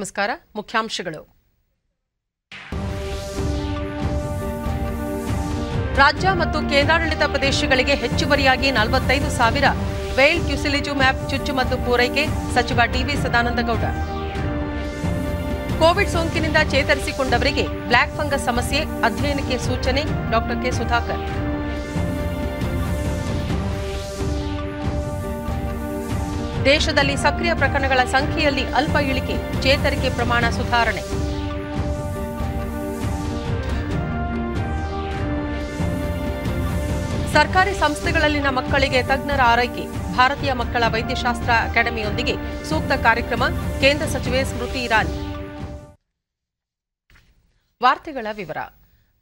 ನಮಸ್ಕಾರ ಮುಖ್ಯಾಂಶಗಳು ರಾಜ್ಯ ಮತ್ತು ಕೇಂದ್ರಾಡಳಿತ ಪ್ರದೇಶಗಳಿಗೆ ಹೆಚ್ಚುವರಿಯಾಗಿ ನಲವತ್ತೈದು ಸಾವಿರ ವೇಲ್ ಕ್ಯುಸಿಲಿಜು ಮ್ಯಾಪ್ ಚುಚ್ಚು ಮತ್ತು ಪೂರೈಕೆ ಸಚಿವ ಟಿವಿ ಸದಾನಂದಗೌಡ ಕೋವಿಡ್ ಸೋಂಕಿನಿಂದ ಚೇತರಿಸಿಕೊಂಡವರಿಗೆ ಬ್ಲಾಕ್ ಫಂಗಸ್ ಸಮಸ್ಯೆ ಅಧ್ಯಯನಕ್ಕೆ ಸೂಚನೆ ಡಾಕ್ಟರ್ ಕೆ ಸುಧಾಕರ್ ದೇಶದಲ್ಲಿ ಸಕ್ರಿಯ ಪ್ರಕರಣಗಳ ಸಂಖ್ಯೆಯಲ್ಲಿ ಅಲ್ಪ ಇಳಿಕೆ ಚೇತರಿಕೆ ಪ್ರಮಾಣ ಸುಧಾರಣೆ ಸರ್ಕಾರಿ ಸಂಸ್ಥೆಗಳಲ್ಲಿನ ಮಕ್ಕಳಿಗೆ ತಜ್ಞರ ಆರೈಕೆ ಭಾರತೀಯ ಮಕ್ಕಳ ವೈದ್ಯಶಾಸ್ತ್ರ ಅಕಾಡೆಮಿಯೊಂದಿಗೆ ಸೂಕ್ತ ಕಾರ್ಯಕ್ರಮ ಕೇಂದ್ರ ಸಚಿವೆ ಸ್ಮೃತಿ ಇರಾನಿ ವಾರ್ತೆಗಳ ವಿವರ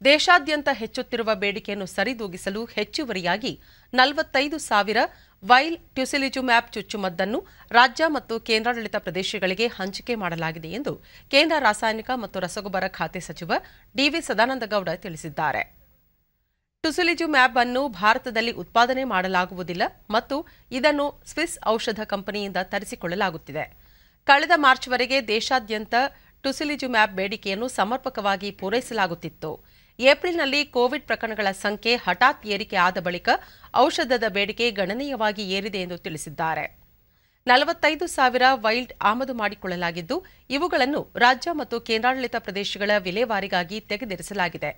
ದೇಶಾದ್ಯಂತ ಹೆಚ್ಚುತ್ತಿರುವ ಬೇಡಿಕೆಯನ್ನು ಸರಿದೂಗಿಸಲು ಹೆಚ್ಚುವರಿಯಾಗಿ ನಲವತ್ತೈದು ಸಾವಿರ ವೈಲ್ ಮ್ಯಾಪ್ ಚುಚ್ಚುಮದ್ದನ್ನು ರಾಜ್ಯ ಮತ್ತು ಕೇಂದ್ರಾಡಳಿತ ಪ್ರದೇಶಗಳಿಗೆ ಹಂಚಿಕೆ ಮಾಡಲಾಗಿದೆ ಎಂದು ಕೇಂದ್ರ ರಾಸಾಯನಿಕ ಮತ್ತು ರಸಗೊಬ್ಬರ ಖಾತೆ ಸಚಿವ ಡಿವಿ ಸದಾನಂದಗೌಡ ತಿಳಿಸಿದ್ದಾರೆ ಮ್ಯಾಪ್ ಅನ್ನು ಭಾರತದಲ್ಲಿ ಉತ್ಪಾದನೆ ಮಾಡಲಾಗುವುದಿಲ್ಲ ಮತ್ತು ಇದನ್ನು ಸ್ವಿಸ್ ಔಷಧ ಕಂಪನಿಯಿಂದ ತರಿಸಿಕೊಳ್ಳಲಾಗುತ್ತಿದೆ ಕಳೆದ ಮಾರ್ಚ್ವರೆಗೆ ದೇಶಾದ್ಯಂತ ಮ್ಯಾಪ್ ಬೇಡಿಕೆಯನ್ನು ಸಮರ್ಪಕವಾಗಿ ಪೂರೈಸಲಾಗುತ್ತಿತ್ತು ಏಪ್ರಿಲ್ನಲ್ಲಿ ಕೋವಿಡ್ ಪ್ರಕರಣಗಳ ಸಂಖ್ಯೆ ಹಠಾತ್ ಏರಿಕೆ ಆದ ಬಳಿಕ ಔಷಧದ ಬೇಡಿಕೆ ಗಣನೀಯವಾಗಿ ಏರಿದೆ ಎಂದು ತಿಳಿಸಿದ್ದಾರೆ ನಲವತ್ತೈದು ಸಾವಿರ ವೈಲ್ಡ್ ಆಮದು ಮಾಡಿಕೊಳ್ಳಲಾಗಿದ್ದು ಇವುಗಳನ್ನು ರಾಜ್ಯ ಮತ್ತು ಕೇಂದ್ರಾಡಳಿತ ಪ್ರದೇಶಗಳ ವಿಲೇವಾರಿಗಾಗಿ ತೆಗೆದಿರಿಸಲಾಗಿದೆ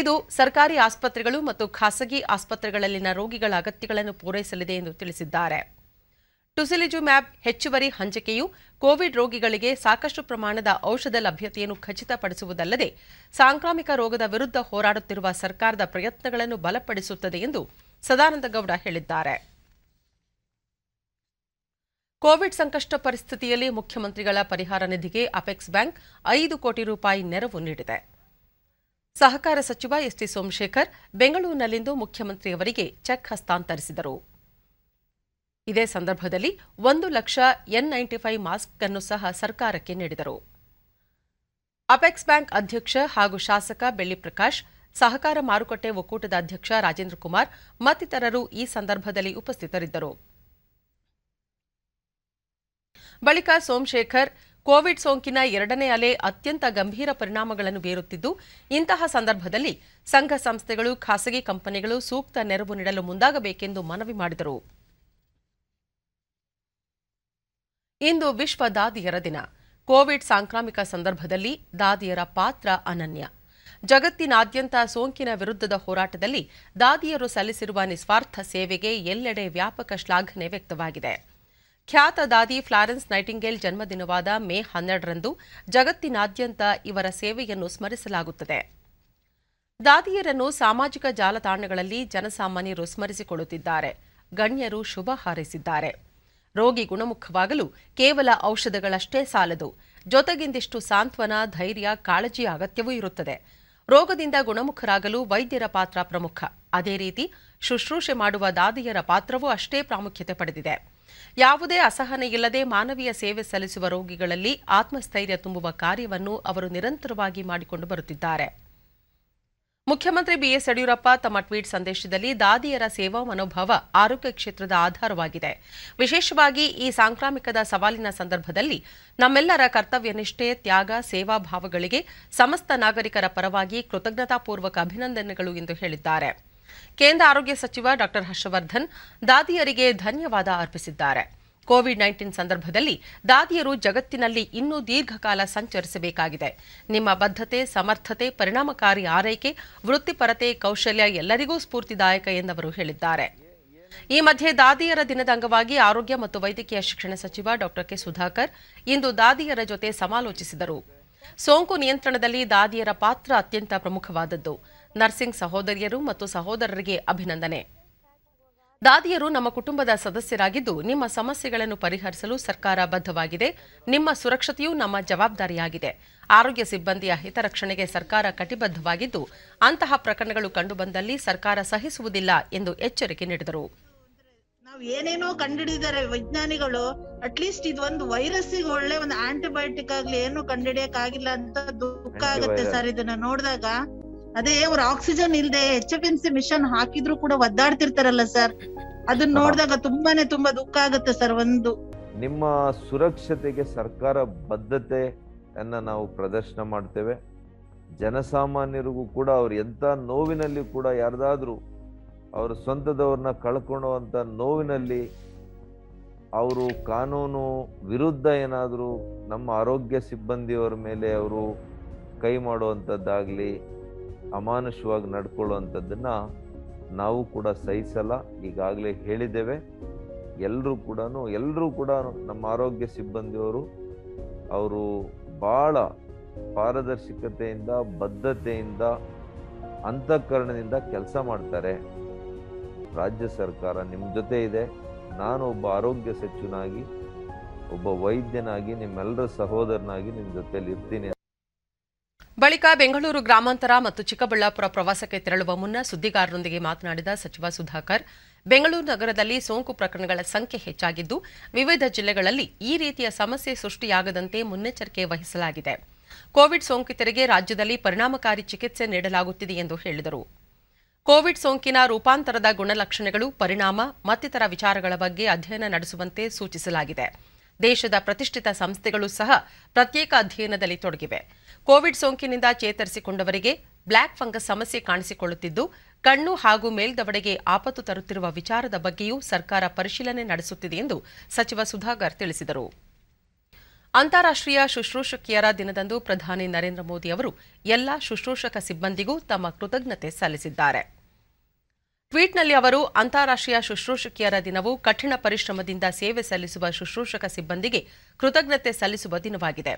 ಇದು ಸರ್ಕಾರಿ ಆಸ್ಪತ್ರೆಗಳು ಮತ್ತು ಖಾಸಗಿ ಆಸ್ಪತ್ರೆಗಳಲ್ಲಿನ ರೋಗಿಗಳ ಅಗತ್ಯಗಳನ್ನು ಪೂರೈಸಲಿದೆ ಎಂದು ತಿಳಿಸಿದ್ದಾರೆ ಟುಸಿಲಿಜುಮ್ಯಾಬ್ ಹೆಚ್ಚುವರಿ ಹಂಚಿಕೆಯು ಕೋವಿಡ್ ರೋಗಿಗಳಿಗೆ ಸಾಕಷ್ಟು ಪ್ರಮಾಣದ ಔಷಧ ಲಭ್ಯತೆಯನ್ನು ಖಚಿತಪಡಿಸುವುದಲ್ಲದೆ ಸಾಂಕ್ರಾಮಿಕ ರೋಗದ ವಿರುದ್ಧ ಹೋರಾಡುತ್ತಿರುವ ಸರ್ಕಾರದ ಪ್ರಯತ್ನಗಳನ್ನು ಬಲಪಡಿಸುತ್ತದೆ ಎಂದು ಸದಾನಂದಗೌಡ ಹೇಳಿದ್ದಾರೆ ಕೋವಿಡ್ ಸಂಕಷ್ಟ ಪರಿಸ್ಥಿತಿಯಲ್ಲಿ ಮುಖ್ಯಮಂತ್ರಿಗಳ ಪರಿಹಾರ ನಿಧಿಗೆ ಅಪೆಕ್ಸ್ ಬ್ಯಾಂಕ್ ಐದು ಕೋಟಿ ರೂಪಾಯಿ ನೆರವು ನೀಡಿದೆ ಸಹಕಾರ ಸಚಿವ ಎಸ್ಟಿ ಸೋಮಶೇಖರ್ ಬೆಂಗಳೂರಿನಲ್ಲಿಂದು ಮುಖ್ಯಮಂತ್ರಿಯವರಿಗೆ ಚೆಕ್ ಹಸ್ತಾಂತರಿಸಿದರು ಇದೇ ಸಂದರ್ಭದಲ್ಲಿ ಒಂದು lakh N ninety five mask ಅನ್ನು ಸಹ ಸರ್ಕಾರಕ್ಕೆ ನೀಡಿದರು ಅಪೆಕ್ಸ್ ಬ್ಯಾಂಕ್ ಅಧ್ಯಕ್ಷ ಹಾಗೂ ಶಾಸಕ ಬೆಳ್ಳಿ ಪ್ರಕಾಶ್ ಸಹಕಾರ ಮಾರುಕಟ್ಟೆ ಒಕ್ಕೂಟದ ಅಧ್ಯಕ್ಷ ರಾಜೇಂದ್ರ ಕುಮಾರ್ ಮತ್ತಿತರರು ಈ ಸಂದರ್ಭದಲ್ಲಿ ಉಪಸ್ಥಿತರಿದ್ದರು ಬಳಿಕ ಸೋಮಶೇಖರ್ ಕೋವಿಡ್ ಸೋಂಕಿನ ಎರಡನೇ ಅಲೆ ಅತ್ಯಂತ ಗಂಭೀರ ಪರಿಣಾಮಗಳನ್ನು ಬೀರುತ್ತಿದ್ದು ಇಂತಹ ಸಂದರ್ಭದಲ್ಲಿ ಸಂಘ ಸಂಸ್ಥೆಗಳು ಖಾಸಗಿ ಕಂಪನಿಗಳು ಸೂಕ್ತ ನೆರವು ನೀಡಲು ಮುಂದಾಗಬೇಕೆಂದು ಮನವಿ ಮಾಡಿದರು ಇಂದು ವಿಶ್ವ ದಾದಿಯರ ದಿನ ಕೋವಿಡ್ ಸಾಂಕ್ರಾಮಿಕ ಸಂದರ್ಭದಲ್ಲಿ ದಾದಿಯರ ಪಾತ್ರ ಅನನ್ಯ ಜಗತ್ತಿನಾದ್ಯಂತ ಸೋಂಕಿನ ವಿರುದ್ಧದ ಹೋರಾಟದಲ್ಲಿ ದಾದಿಯರು ಸಲ್ಲಿಸಿರುವ ನಿಸ್ವಾರ್ಥ ಸೇವೆಗೆ ಎಲ್ಲೆಡೆ ವ್ಯಾಪಕ ಶ್ಲಾಘನೆ ವ್ಯಕ್ತವಾಗಿದೆ ಖ್ಯಾತ ದಾದಿ ಫ್ಲಾರೆನ್ಸ್ ನೈಟಿಂಗೇಲ್ ಜನ್ಮದಿನವಾದ ಮೇ ಹನ್ನೆರಡರಂದು ಜಗತ್ತಿನಾದ್ಯಂತ ಇವರ ಸೇವೆಯನ್ನು ಸ್ಮರಿಸಲಾಗುತ್ತದೆ ದಾದಿಯರನ್ನು ಸಾಮಾಜಿಕ ಜಾಲತಾಣಗಳಲ್ಲಿ ಜನಸಾಮಾನ್ಯರು ಸ್ಮರಿಸಿಕೊಳ್ಳುತ್ತಿದ್ದಾರೆ ಗಣ್ಯರು ಶುಭ ಹಾರೈಸಿದ್ದಾರೆ ರೋಗಿ ಗುಣಮುಖವಾಗಲು ಕೇವಲ ಔಷಧಗಳಷ್ಟೇ ಸಾಲದು ಜೊತೆಗಿಂದಿಷ್ಟು ಸಾಂತ್ವನ ಧೈರ್ಯ ಕಾಳಜಿ ಅಗತ್ಯವೂ ಇರುತ್ತದೆ ರೋಗದಿಂದ ಗುಣಮುಖರಾಗಲು ವೈದ್ಯರ ಪಾತ್ರ ಪ್ರಮುಖ ಅದೇ ರೀತಿ ಶುಶ್ರೂಷೆ ಮಾಡುವ ದಾದಿಯರ ಪಾತ್ರವೂ ಅಷ್ಟೇ ಪ್ರಾಮುಖ್ಯತೆ ಪಡೆದಿದೆ ಯಾವುದೇ ಅಸಹನೆ ಇಲ್ಲದೆ ಮಾನವೀಯ ಸೇವೆ ಸಲ್ಲಿಸುವ ರೋಗಿಗಳಲ್ಲಿ ಆತ್ಮಸ್ಥೈರ್ಯ ತುಂಬುವ ಕಾರ್ಯವನ್ನು ಅವರು ನಿರಂತರವಾಗಿ ಮಾಡಿಕೊಂಡು ಬರುತ್ತಿದ್ದಾರೆ ಮುಖ್ಯಮಂತ್ರಿ ಬಿಎಸ್ ಯಡಿಯೂರಪ್ಪ ತಮ್ಮ ಟ್ವೀಟ್ ಸಂದೇಶದಲ್ಲಿ ದಾದಿಯರ ಸೇವಾ ಮನೋಭಾವ ಆರೋಗ್ಯ ಕ್ಷೇತ್ರದ ಆಧಾರವಾಗಿದೆ ವಿಶೇಷವಾಗಿ ಈ ಸಾಂಕ್ರಾಮಿಕದ ಸವಾಲಿನ ಸಂದರ್ಭದಲ್ಲಿ ನಮ್ಮೆಲ್ಲರ ಕರ್ತವ್ಯ ನಿಷ್ಠೆ ತ್ಯಾಗ ಸೇವಾ ಭಾವಗಳಿಗೆ ಸಮಸ್ತ ನಾಗರಿಕರ ಪರವಾಗಿ ಕೃತಜ್ಞತಾಪೂರ್ವಕ ಅಭಿನಂದನೆಗಳು ಎಂದು ಹೇಳಿದ್ದಾರೆ ಕೇಂದ್ರ ಆರೋಗ್ಯ ಸಚಿವ ಡಾ ಹರ್ಷವರ್ಧನ್ ದಾದಿಯರಿಗೆ ಧನ್ಯವಾದ ಅರ್ಪಿಸಿದ್ದಾರೆ ಕೋವಿಡ್ ನೈನ್ಟೀನ್ ಸಂದರ್ಭದಲ್ಲಿ ದಾದಿಯರು ಜಗತ್ತಿನಲ್ಲಿ ಇನ್ನೂ ದೀರ್ಘಕಾಲ ಸಂಚರಿಸಬೇಕಾಗಿದೆ ನಿಮ್ಮ ಬದ್ಧತೆ ಸಮರ್ಥತೆ ಪರಿಣಾಮಕಾರಿ ಆರೈಕೆ ವೃತ್ತಿಪರತೆ ಕೌಶಲ್ಯ ಎಲ್ಲರಿಗೂ ಸ್ಫೂರ್ತಿದಾಯಕ ಎಂದವರು ಹೇಳಿದ್ದಾರೆ ಈ ಮಧ್ಯೆ ದಾದಿಯರ ದಿನದ ಅಂಗವಾಗಿ ಆರೋಗ್ಯ ಮತ್ತು ವೈದ್ಯಕೀಯ ಶಿಕ್ಷಣ ಸಚಿವ ಡಾಕ್ಟರ್ ಕೆ ಸುಧಾಕರ್ ಇಂದು ದಾದಿಯರ ಜೊತೆ ಸಮಾಲೋಚಿಸಿದರು ಸೋಂಕು ನಿಯಂತ್ರಣದಲ್ಲಿ ದಾದಿಯರ ಪಾತ್ರ ಅತ್ಯಂತ ಪ್ರಮುಖವಾದದ್ದು ನರ್ಸಿಂಗ್ ಸಹೋದರಿಯರು ಮತ್ತು ಸಹೋದರರಿಗೆ ಅಭಿನಂದನೆ ದಾದಿಯರು ನಮ್ಮ ಕುಟುಂಬದ ಸದಸ್ಯರಾಗಿದ್ದು ನಿಮ್ಮ ಸಮಸ್ಯೆಗಳನ್ನು ಪರಿಹರಿಸಲು ಸರ್ಕಾರ ಬದ್ಧವಾಗಿದೆ ನಿಮ್ಮ ಸುರಕ್ಷತೆಯೂ ನಮ್ಮ ಜವಾಬ್ದಾರಿಯಾಗಿದೆ ಆರೋಗ್ಯ ಸಿಬ್ಬಂದಿಯ ಹಿತರಕ್ಷಣೆಗೆ ಸರ್ಕಾರ ಕಟಿಬದ್ಧವಾಗಿದ್ದು ಅಂತಹ ಪ್ರಕರಣಗಳು ಕಂಡುಬಂದಲ್ಲಿ ಸರ್ಕಾರ ಸಹಿಸುವುದಿಲ್ಲ ಎಂದು ಎಚ್ಚರಿಕೆ ನೀಡಿದರು ನಾವು ಏನೇನೋ ಕಂಡುಹಿಡಿದಾರೆ ವಿಜ್ಞಾನಿಗಳು ಅಟ್ಲೀಸ್ಟ್ ಇದು ಒಂದು ವೈರಸ್ ಒಳ್ಳೆ ಒಂದು ಆಂಟಿಬಯೋಟಿಕ್ ಆಗ್ಲಿ ಏನು ಕಂಡುಹಿಡಿಯಕ್ ಆಗಿಲ್ಲ ಅಂತ ದುಃಖ ಆಗುತ್ತೆ ಸರ್ ಇದನ್ನ ನೋಡಿದಾಗ ಅದೇ ಅವ್ರ ಆಕ್ಸಿಜನ್ ಇಲ್ಲದೆ H F N C machine ಹಾಕಿದ್ರು ಕೂಡ ಒದ್ದಾಡ್ತಿರ್ತಾರಲ್ಲ ಸರ್ ಅದನ್ನ ನೋಡಿದಾಗ ತುಂಬಾನೇ ತುಂಬಾ ದುಃಖ ಆಗುತ್ತೆ ಸರ್ ಒಂದು ನಿಮ್ಮ ಸುರಕ್ಷತೆಗೆ ಸರ್ಕಾರ ಬದ್ಧತೆ ನಾವು ಪ್ರದರ್ಶನ ಮಾಡ್ತೇವೆ ಜನಸಾಮಾನ್ಯರಿಗೂ ಕೂಡ ಅವ್ರು ಎಂತ ನೋವಿನಲ್ಲಿ ಕೂಡ ಯಾರ್ದಾದ್ರೂ ಅವ್ರ ಸ್ವಂತದವ್ರನ್ನ ಅಂತ ನೋವಿನಲ್ಲಿ ಅವರು ಕಾನೂನು ವಿರುದ್ಧ ಏನಾದರೂ ನಮ್ಮ ಆರೋಗ್ಯ ಸಿಬ್ಬಂದಿಯವರ ಮೇಲೆ ಅವರು ಕೈ ಮಾಡುವಂಥದ್ದಾಗಲಿ ಅಮಾನುಷವಾಗಿ ನಡ್ಕೊಳ್ಳುವಂಥದ್ದನ್ನು ನಾವು ಕೂಡ ಸಹಿಸಲ್ಲ ಈಗಾಗಲೇ ಹೇಳಿದ್ದೇವೆ ಎಲ್ಲರೂ ಕೂಡ ಎಲ್ಲರೂ ಕೂಡ ನಮ್ಮ ಆರೋಗ್ಯ ಸಿಬ್ಬಂದಿಯವರು ಅವರು ಭಾಳ ಪಾರದರ್ಶಕತೆಯಿಂದ ಬದ್ಧತೆಯಿಂದ ಅಂತಃಕರಣದಿಂದ ಕೆಲಸ ಮಾಡ್ತಾರೆ ರಾಜ್ಯ ಸರ್ಕಾರ ನಿಮ್ಮ ಜೊತೆ ಇದೆ ನಾನು ಒಬ್ಬ ಆರೋಗ್ಯ ಸಚಿವನಾಗಿ ಒಬ್ಬ ವೈದ್ಯನಾಗಿ ನಿಮ್ಮೆಲ್ಲರ ಸಹೋದರನಾಗಿ ನಿಮ್ಮ ಜೊತೆಯಲ್ಲಿ ಇರ್ತೀನಿ ಬಳಿಕ ಬೆಂಗಳೂರು ಗ್ರಾಮಾಂತರ ಮತ್ತು ಚಿಕ್ಕಬಳ್ಳಾಪುರ ಪ್ರವಾಸಕ್ಕೆ ತೆರಳುವ ಮುನ್ನ ಸುದ್ದಿಗಾರರೊಂದಿಗೆ ಮಾತನಾಡಿದ ಸಚಿವ ಸುಧಾಕರ್ ಬೆಂಗಳೂರು ನಗರದಲ್ಲಿ ಸೋಂಕು ಪ್ರಕರಣಗಳ ಸಂಖ್ಯೆ ಹೆಚ್ಚಾಗಿದ್ದು ವಿವಿಧ ಜಿಲ್ಲೆಗಳಲ್ಲಿ ಈ ರೀತಿಯ ಸಮಸ್ಯೆ ಸೃಷ್ಟಿಯಾಗದಂತೆ ಮುನ್ನೆಚ್ಚರಿಕೆ ವಹಿಸಲಾಗಿದೆ ಕೋವಿಡ್ ಸೋಂಕಿತರಿಗೆ ರಾಜ್ಯದಲ್ಲಿ ಪರಿಣಾಮಕಾರಿ ಚಿಕಿತ್ಸೆ ನೀಡಲಾಗುತ್ತಿದೆ ಎಂದು ಹೇಳಿದರು ಕೋವಿಡ್ ಸೋಂಕಿನ ರೂಪಾಂತರದ ಗುಣಲಕ್ಷಣಗಳು ಪರಿಣಾಮ ಮತ್ತಿತರ ವಿಚಾರಗಳ ಬಗ್ಗೆ ಅಧ್ಯಯನ ನಡೆಸುವಂತೆ ಸೂಚಿಸಲಾಗಿದೆ ದೇಶದ ಪ್ರತಿಷ್ಠಿತ ಸಂಸ್ಥೆಗಳು ಸಹ ಪ್ರತ್ಯೇಕ ಅಧ್ಯಯನದಲ್ಲಿ ತೊಡಗಿವೆ ಕೋವಿಡ್ ಸೋಂಕಿನಿಂದ ಚೇತರಿಸಿಕೊಂಡವರಿಗೆ ಬ್ಲ್ಯಾಕ್ ಫಂಗಸ್ ಸಮಸ್ಯೆ ಕಾಣಿಸಿಕೊಳ್ಳುತ್ತಿದ್ದು ಕಣ್ಣು ಹಾಗೂ ಮೇಲ್ದವಡೆಗೆ ಆಪತ್ತು ತರುತ್ತಿರುವ ವಿಚಾರದ ಬಗ್ಗೆಯೂ ಸರ್ಕಾರ ಪರಿಶೀಲನೆ ನಡೆಸುತ್ತಿದೆ ಎಂದು ಸಚಿವ ಸುಧಾಕರ್ ತಿಳಿಸಿದರು ಅಂತಾರಾಷ್ಟ್ರೀಯ ಶುಶ್ರೂಷಕಿಯರ ದಿನದಂದು ಪ್ರಧಾನಿ ನರೇಂದ್ರ ಮೋದಿ ಅವರು ಎಲ್ಲ ಶುಶ್ರೂಷಕ ಸಿಬ್ಬಂದಿಗೂ ತಮ್ಮ ಕೃತಜ್ಞತೆ ಸಲ್ಲಿಸಿದ್ದಾರೆ ಟ್ವೀಟ್ನಲ್ಲಿ ಅವರು ಅಂತಾರಾಷ್ಟ್ರೀಯ ಶುಶ್ರೂಷಕಿಯರ ದಿನವು ಕಠಿಣ ಪರಿಶ್ರಮದಿಂದ ಸೇವೆ ಸಲ್ಲಿಸುವ ಶುಶ್ರೂಷಕ ಸಿಬ್ಬಂದಿಗೆ ಕೃತಜ್ಞತೆ ಸಲ್ಲಿಸುವ ದಿನವಾಗಿದೆ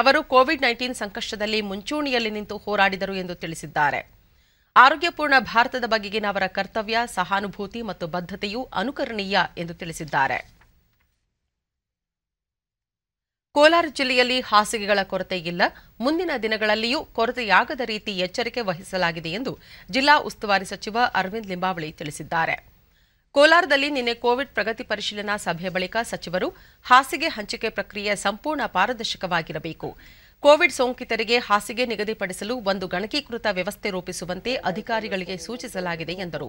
ಅವರು ಕೋವಿಡ್ ನೈನ್ಟೀನ್ ಸಂಕಷ್ಟದಲ್ಲಿ ಮುಂಚೂಣಿಯಲ್ಲಿ ನಿಂತು ಹೋರಾಡಿದರು ಎಂದು ತಿಳಿಸಿದ್ದಾರೆ ಆರೋಗ್ಯಪೂರ್ಣ ಭಾರತದ ಬಗೆಗಿನ ಅವರ ಕರ್ತವ್ಯ ಸಹಾನುಭೂತಿ ಮತ್ತು ಬದ್ಧತೆಯು ಅನುಕರಣೀಯ ಎಂದು ತಿಳಿಸಿದ್ದಾರೆ ಕೋಲಾರ ಜಿಲ್ಲೆಯಲ್ಲಿ ಹಾಸಿಗೆಗಳ ಕೊರತೆ ಇಲ್ಲ ಮುಂದಿನ ದಿನಗಳಲ್ಲಿಯೂ ಕೊರತೆಯಾಗದ ರೀತಿ ಎಚ್ಚರಿಕೆ ವಹಿಸಲಾಗಿದೆ ಎಂದು ಜಿಲ್ಲಾ ಉಸ್ತುವಾರಿ ಸಚಿವ ಅರವಿಂದ್ ಲಿಂಬಾವಳಿ ತಿಳಿಸಿದ್ದಾರೆ ಕೋಲಾರದಲ್ಲಿ ನಿನ್ನೆ ಕೋವಿಡ್ ಪ್ರಗತಿ ಪರಿಶೀಲನಾ ಸಭೆ ಬಳಿಕ ಸಚಿವರು ಹಾಸಿಗೆ ಹಂಚಿಕೆ ಪ್ರಕ್ರಿಯೆ ಸಂಪೂರ್ಣ ಪಾರದರ್ಶಕವಾಗಿರಬೇಕು ಕೋವಿಡ್ ಸೋಂಕಿತರಿಗೆ ಹಾಸಿಗೆ ನಿಗದಿಪಡಿಸಲು ಒಂದು ಗಣಕೀಕೃತ ವ್ಯವಸ್ಥೆ ರೂಪಿಸುವಂತೆ ಅಧಿಕಾರಿಗಳಿಗೆ ಸೂಚಿಸಲಾಗಿದೆ ಎಂದರು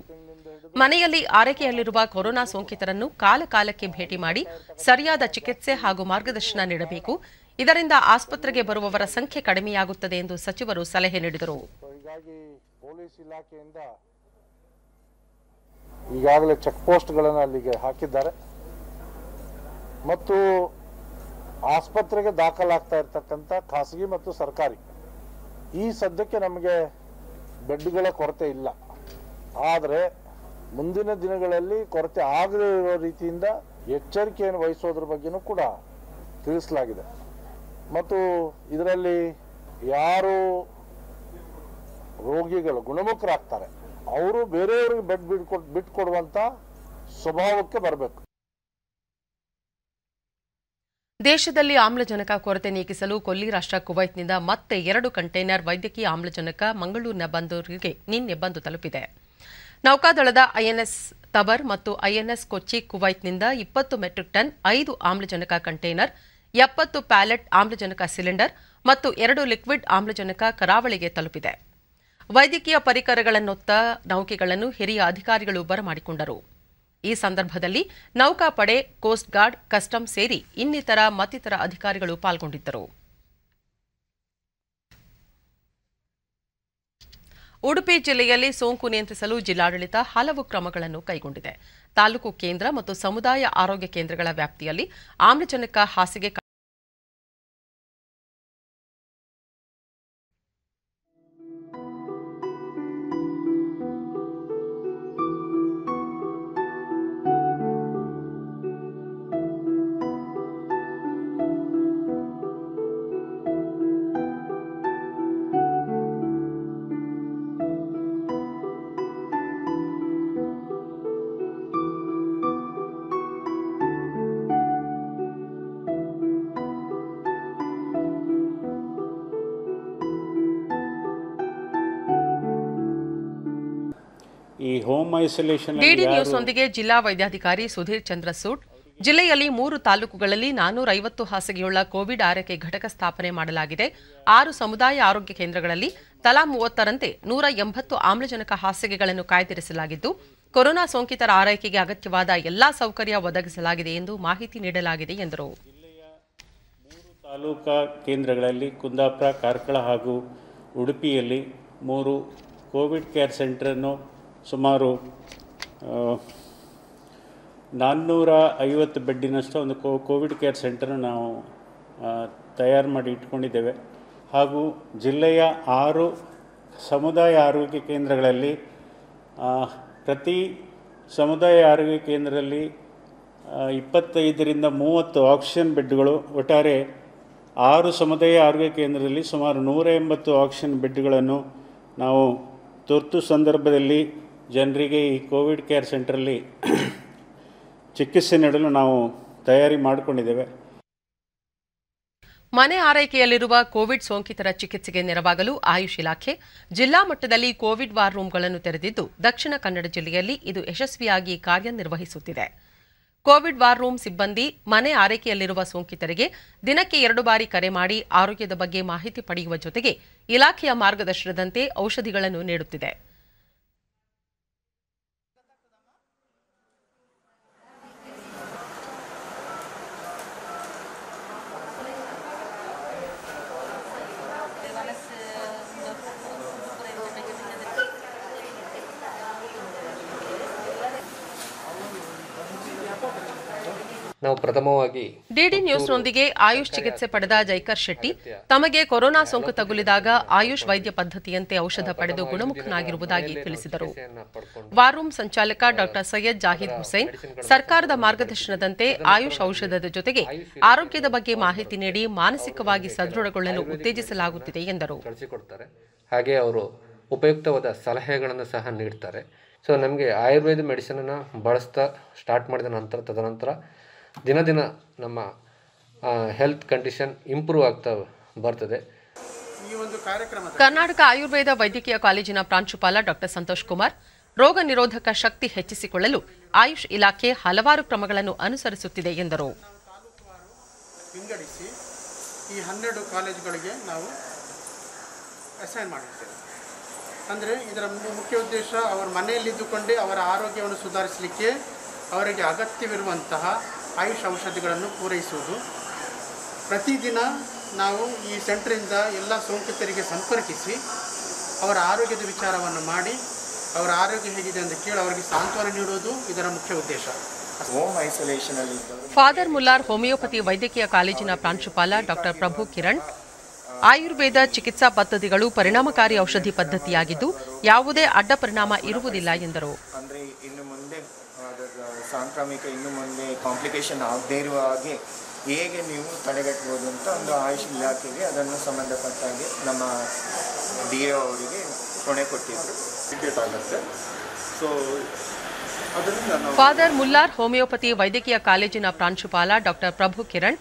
ಮನೆಯಲ್ಲಿ ಆರೈಕೆಯಲ್ಲಿರುವ ಕೊರೋನಾ ಸೋಂಕಿತರನ್ನು ಕಾಲಕಾಲಕ್ಕೆ ಭೇಟಿ ಮಾಡಿ ಸರಿಯಾದ ಚಿಕಿತ್ಸೆ ಹಾಗೂ ಮಾರ್ಗದರ್ಶನ ನೀಡಬೇಕು ಇದರಿಂದ ಆಸ್ಪತ್ರೆಗೆ ಬರುವವರ ಸಂಖ್ಯೆ ಕಡಿಮೆಯಾಗುತ್ತದೆ ಎಂದು ಸಚಿವರು ಸಲಹೆ ನೀಡಿದರು ಈಗಾಗಲೇ ಚೆಕ್ ಪೋಸ್ಟ್ಗಳನ್ನು ಅಲ್ಲಿಗೆ ಹಾಕಿದ್ದಾರೆ ಮತ್ತು ಆಸ್ಪತ್ರೆಗೆ ದಾಖಲಾಗ್ತಾ ಇರತಕ್ಕಂಥ ಖಾಸಗಿ ಮತ್ತು ಸರ್ಕಾರಿ ಈ ಸದ್ಯಕ್ಕೆ ನಮಗೆ ಬೆಡ್ಗಳ ಕೊರತೆ ಇಲ್ಲ ಆದರೆ ಮುಂದಿನ ದಿನಗಳಲ್ಲಿ ಕೊರತೆ ಆಗದೇ ಇರೋ ರೀತಿಯಿಂದ ಎಚ್ಚರಿಕೆಯನ್ನು ವಹಿಸೋದ್ರ ಬಗ್ಗೆನೂ ಕೂಡ ತಿಳಿಸಲಾಗಿದೆ ಮತ್ತು ಇದರಲ್ಲಿ ಯಾರು ರೋಗಿಗಳು ಗುಣಮುಖರಾಗ್ತಾರೆ ಅವರು ಬೇರೆಯವ್ರಿಗೆ ಬೆಡ್ ಬಿಟ್ಕೊಟ್ ಬಿಟ್ಕೊಡುವಂತ ಸ್ವಭಾವಕ್ಕೆ ಬರಬೇಕು ದೇಶದಲ್ಲಿ ಆಮ್ಲಜನಕ ಕೊರತೆ ನೀಗಿಸಲು ಕೊಲ್ಲಿ ರಾಷ್ಟ್ರ ಕುವೈತ್ನಿಂದ ಮತ್ತೆ ಎರಡು ಕಂಟೈನರ್ ವೈದ್ಯಕೀಯ ಆಮ್ಲಜನಕ ಮಂಗಳೂರಿನ ಬಂದೂರಿಗೆ ನಿನ್ನೆ ಬಂದು ತಲುಪಿದೆ ನೌಕಾದಳದ ಐಎನ್ಎಸ್ ತಬರ್ ಮತ್ತು ಐಎನ್ಎಸ್ ಕೊಚ್ಚಿ ಕುವೈತ್ನಿಂದ ಇಪ್ಪತ್ತು ಮೆಟ್ರಿಕ್ ಟನ್ ಐದು ಆಮ್ಲಜನಕ ಕಂಟೈನರ್ ಎಪ್ಪತ್ತು ಪ್ಯಾಲೆಟ್ ಆಮ್ಲಜನಕ ಸಿಲಿಂಡರ್ ಮತ್ತು ಎರಡು ಲಿಕ್ವಿಡ್ ಆಮ್ಲಜನಕ ಕರಾವಳಿಗೆ ತಲುಪಿದೆ ವೈದ್ಯಕೀಯ ಪರಿಕರಗಳನ್ನೊತ್ತ ನೌಕೆಗಳನ್ನು ಹಿರಿಯ ಅಧಿಕಾರಿಗಳು ಬರಮಾಡಿಕೊಂಡರು ಈ ಸಂದರ್ಭದಲ್ಲಿ ನೌಕಾಪಡೆ ಕೋಸ್ಟ್ ಗಾರ್ಡ್ ಕಸ್ಟಮ್ ಸೇರಿ ಇನ್ನಿತರ ಮತ್ತಿತರ ಅಧಿಕಾರಿಗಳು ಪಾಲ್ಗೊಂಡಿದ್ದರು ಉಡುಪಿ ಜಿಲ್ಲೆಯಲ್ಲಿ ಸೋಂಕು ನಿಯಂತ್ರಿಸಲು ಜಿಲ್ಲಾಡಳಿತ ಹಲವು ಕ್ರಮಗಳನ್ನು ಕೈಗೊಂಡಿದೆ ತಾಲೂಕು ಕೇಂದ್ರ ಮತ್ತು ಸಮುದಾಯ ಆರೋಗ್ಯ ಕೇಂದ್ರಗಳ ವ್ಯಾಪ್ತಿಯಲ್ಲಿ ಆಮ್ಲಜನಕ ಹಾಸಿಗೆ ಡಿಡಿ ನ್ಯೂಸ್ ಜಿಲ್ಲಾ ವೈದ್ಯಾಧಿಕಾರಿ ಸುಧೀರ್ ಚಂದ್ರಸೂಡ್ ಜಿಲ್ಲೆಯಲ್ಲಿ ಮೂರು ತಾಲೂಕುಗಳಲ್ಲಿ ನಾನೂರ ಐವತ್ತು ಹಾಸಿಗೆಯುಳ್ಳ ಕೋವಿಡ್ ಆರೈಕೆ ಘಟಕ ಸ್ಥಾಪನೆ ಮಾಡಲಾಗಿದೆ ಆರು ಸಮುದಾಯ ಆರೋಗ್ಯ ಕೇಂದ್ರಗಳಲ್ಲಿ ತಲಾ ಮೂವತ್ತರಂತೆ ನೂರ ಎಂಬತ್ತು ಆಮ್ಲಜನಕ ಹಾಸಿಗೆಗಳನ್ನು ಕಾಯ್ದಿರಿಸಲಾಗಿದ್ದು ಕೊರೋನಾ ಸೋಂಕಿತರ ಆರೈಕೆಗೆ ಅಗತ್ಯವಾದ ಎಲ್ಲಾ ಸೌಕರ್ಯ ಒದಗಿಸಲಾಗಿದೆ ಎಂದು ಮಾಹಿತಿ ನೀಡಲಾಗಿದೆ ಎಂದರು ತಾಲೂಕಾ ಕೇಂದ್ರಗಳಲ್ಲಿ ಕುಂದಾಪುರ ಕಾರ್ಕಳ ಹಾಗೂ ಉಡುಪಿಯಲ್ಲಿ ಮೂರು ಕೋವಿಡ್ ಕೇರ್ ಸೆಂಟರನ್ನು ಸುಮಾರು ನಾನ್ನೂರ ಐವತ್ತು ಬೆಡ್ಡಿನಷ್ಟು ಒಂದು ಕೋವಿಡ್ ಕೇರ್ ಸೆಂಟರ್ ನಾವು ತಯಾರು ಮಾಡಿ ಇಟ್ಕೊಂಡಿದ್ದೇವೆ ಹಾಗೂ ಜಿಲ್ಲೆಯ ಆರು ಸಮುದಾಯ ಆರೋಗ್ಯ ಕೇಂದ್ರಗಳಲ್ಲಿ ಪ್ರತಿ ಸಮುದಾಯ ಆರೋಗ್ಯ ಕೇಂದ್ರದಲ್ಲಿ ಇಪ್ಪತ್ತೈದರಿಂದ ಮೂವತ್ತು ಆಕ್ಸಿಜನ್ ಬೆಡ್ಗಳು ಒಟ್ಟಾರೆ ಆರು ಸಮುದಾಯ ಆರೋಗ್ಯ ಕೇಂದ್ರದಲ್ಲಿ ಸುಮಾರು ನೂರ ಎಂಬತ್ತು ಆಕ್ಸಿಜನ್ ಬೆಡ್ಗಳನ್ನು ನಾವು ತುರ್ತು ಸಂದರ್ಭದಲ್ಲಿ ಜನರಿಗೆ ಈ ಕೋವಿಡ್ ಕೇರ್ ಸೆಂಟ್ರಲ್ಲಿ ಚಿಕಿತ್ಸೆ ನೀಡಲು ನಾವು ತಯಾರಿ ಮಾಡಿಕೊಂಡಿದ್ದೇವೆ ಮನೆ ಆರೈಕೆಯಲ್ಲಿರುವ ಕೋವಿಡ್ ಸೋಂಕಿತರ ಚಿಕಿತ್ಸೆಗೆ ನೆರವಾಗಲು ಆಯುಷ್ ಇಲಾಖೆ ಜಿಲ್ಲಾ ಮಟ್ಟದಲ್ಲಿ ಕೋವಿಡ್ ವಾರ್ ರೂಂಗಳನ್ನು ತೆರೆದಿದ್ದು ದಕ್ಷಿಣ ಕನ್ನಡ ಜಿಲ್ಲೆಯಲ್ಲಿ ಇದು ಯಶಸ್ವಿಯಾಗಿ ಕಾರ್ಯನಿರ್ವಹಿಸುತ್ತಿದೆ ಕೋವಿಡ್ ವಾರ್ ರೂಮ್ ಸಿಬ್ಬಂದಿ ಮನೆ ಆರೈಕೆಯಲ್ಲಿರುವ ಸೋಂಕಿತರಿಗೆ ದಿನಕ್ಕೆ ಎರಡು ಬಾರಿ ಕರೆ ಮಾಡಿ ಆರೋಗ್ಯದ ಬಗ್ಗೆ ಮಾಹಿತಿ ಪಡೆಯುವ ಜೊತೆಗೆ ಇಲಾಖೆಯ ಮಾರ್ಗದರ್ಶನದಂತೆ ಔಷಧಿಗಳನ್ನು ನೀಡುತ್ತಿದೆ ನಾವು ಪ್ರಥಮವಾಗಿ ಡಿಡಿ ನ್ಯೂಸ್ನೊಂದಿಗೆ ಆಯುಷ್ ಚಿಕಿತ್ಸೆ ಪಡೆದ ಜೈಕರ್ ಶೆಟ್ಟಿ ತಮಗೆ ಕೊರೋನಾ ಸೋಂಕು ತಗುಲಿದಾಗ ಆಯುಷ್ ವೈದ್ಯ ಪದ್ಧತಿಯಂತೆ ಔಷಧ ಪಡೆದು ಗುಣಮುಖನಾಗಿರುವುದಾಗಿ ತಿಳಿಸಿದರು ವಾರೂಂ ಸಂಚಾಲಕ ಡಾಕ್ಟರ್ ಸೈಯದ್ ಜಾಹಿದ್ ಹುಸೇನ್ ಸರ್ಕಾರದ ಮಾರ್ಗದರ್ಶನದಂತೆ ಆಯುಷ್ ಔಷಧದ ಜೊತೆಗೆ ಆರೋಗ್ಯದ ಬಗ್ಗೆ ಮಾಹಿತಿ ನೀಡಿ ಮಾನಸಿಕವಾಗಿ ಸದೃಢಗೊಳ್ಳಲು ಉತ್ತೇಜಿಸಲಾಗುತ್ತಿದೆ ಎಂದರು ಹಾಗೆ ಅವರು ಉಪಯುಕ್ತವಾದ ಸಲಹೆಗಳನ್ನು ಸಹ ನೀಡ್ತಾರೆ ಸೊ ನಮಗೆ ಆಯುರ್ವೇದ ಮೆಡಿಸಿನ್ ಬಳಸ್ತಾ ಸ್ಟಾರ್ಟ್ ಮಾಡಿದ ನಂತರ ತದನಂತರ ದಿನ ದಿನ ನಮ್ಮ ಹೆಲ್ತ್ ಕಂಡೀಷನ್ ಇಂಪ್ರೂವ್ ಆಗ್ತಾ ಬರ್ತದೆ ಕರ್ನಾಟಕ ಆಯುರ್ವೇದ ವೈದ್ಯಕೀಯ ಕಾಲೇಜಿನ ಪ್ರಾಂಶುಪಾಲ ಡಾಕ್ಟರ್ ಸಂತೋಷ್ ಕುಮಾರ್ ರೋಗ ನಿರೋಧಕ ಶಕ್ತಿ ಹೆಚ್ಚಿಸಿಕೊಳ್ಳಲು ಆಯುಷ್ ಇಲಾಖೆ ಹಲವಾರು ಕ್ರಮಗಳನ್ನು ಅನುಸರಿಸುತ್ತಿದೆ ಎಂದರು ವಿಂಗಡಿಸಿ ಈ ಹನ್ನೆರಡು ಕಾಲೇಜುಗಳಿಗೆ ನಾವು ಅಸೈನ್ ಅಂದರೆ ಇದರ ಮುಖ್ಯ ಉದ್ದೇಶ ಅವರ ಮನೆಯಲ್ಲಿದ್ದುಕೊಂಡೇ ಅವರ ಆರೋಗ್ಯವನ್ನು ಸುಧಾರಿಸಲಿಕ್ಕೆ ಅವರಿಗೆ ಅಗತ್ಯವಿರುವಂತಹ ಆಯುಷ್ ಔಷಧಿಗಳನ್ನು ಪೂರೈಸುವುದು ಪ್ರತಿದಿನ ನಾವು ಈ ಸೆಂಟ್ರಿಂದ ಎಲ್ಲ ಸೋಂಕಿತರಿಗೆ ಸಂಪರ್ಕಿಸಿ ಅವರ ಆರೋಗ್ಯದ ವಿಚಾರವನ್ನು ಮಾಡಿ ಅವರ ಆರೋಗ್ಯ ಹೇಗಿದೆ ಅಂತ ಕೇಳಿ ಅವರಿಗೆ ಸಾಂತ್ವನ ನೀಡುವುದು ಇದರ ಮುಖ್ಯ ಉದ್ದೇಶ ಫಾದರ್ ಮುಲ್ಲಾರ್ ಹೋಮಿಯೋಪತಿ ವೈದ್ಯಕೀಯ ಕಾಲೇಜಿನ ಪ್ರಾಂಶುಪಾಲ ಡಾಕ್ಟರ್ ಪ್ರಭು ಕಿರಣ್ ಆಯುರ್ವೇದ ಚಿಕಿತ್ಸಾ ಪದ್ಧತಿಗಳು ಪರಿಣಾಮಕಾರಿ ಔಷಧಿ ಪದ್ಧತಿಯಾಗಿದ್ದು ಯಾವುದೇ ಅಡ್ಡ ಪರಿಣಾಮ ಇರುವುದಿಲ್ಲ ಎಂದರು ಸಾಂಕ್ರಾಮಿಕ ಇನ್ನು ಮುಂದೆ ಕಾಂಪ್ಲಿಕೇಶನ್ ಆಗದೇ ಇರುವ ಹಾಗೆ ಹೇಗೆ ನೀವು ತಡೆಗಟ್ಟಬಹುದು ಅಂತ ಒಂದು ಆಯುಷ್ ಇಲಾಖೆಗೆ ಅದನ್ನು ಸಂಬಂಧಪಟ್ಟಾಗಿ ನಮ್ಮ ಡಿ ಎ ಅವರಿಗೆ ಹೊಣೆ ಕೊಟ್ಟಿದ್ರು ಆಗುತ್ತೆ ಸೊ ಫಾದರ್ ಮುಲ್ಲಾರ್ ಹೋಮಿಯೋಪತಿ ವೈದ್ಯಕೀಯ ಕಾಲೇಜಿನ ಪ್ರಾಂಶುಪಾಲ ಡಾಕ್ಟರ್ ಪ್ರಭು ಕಿರಣ್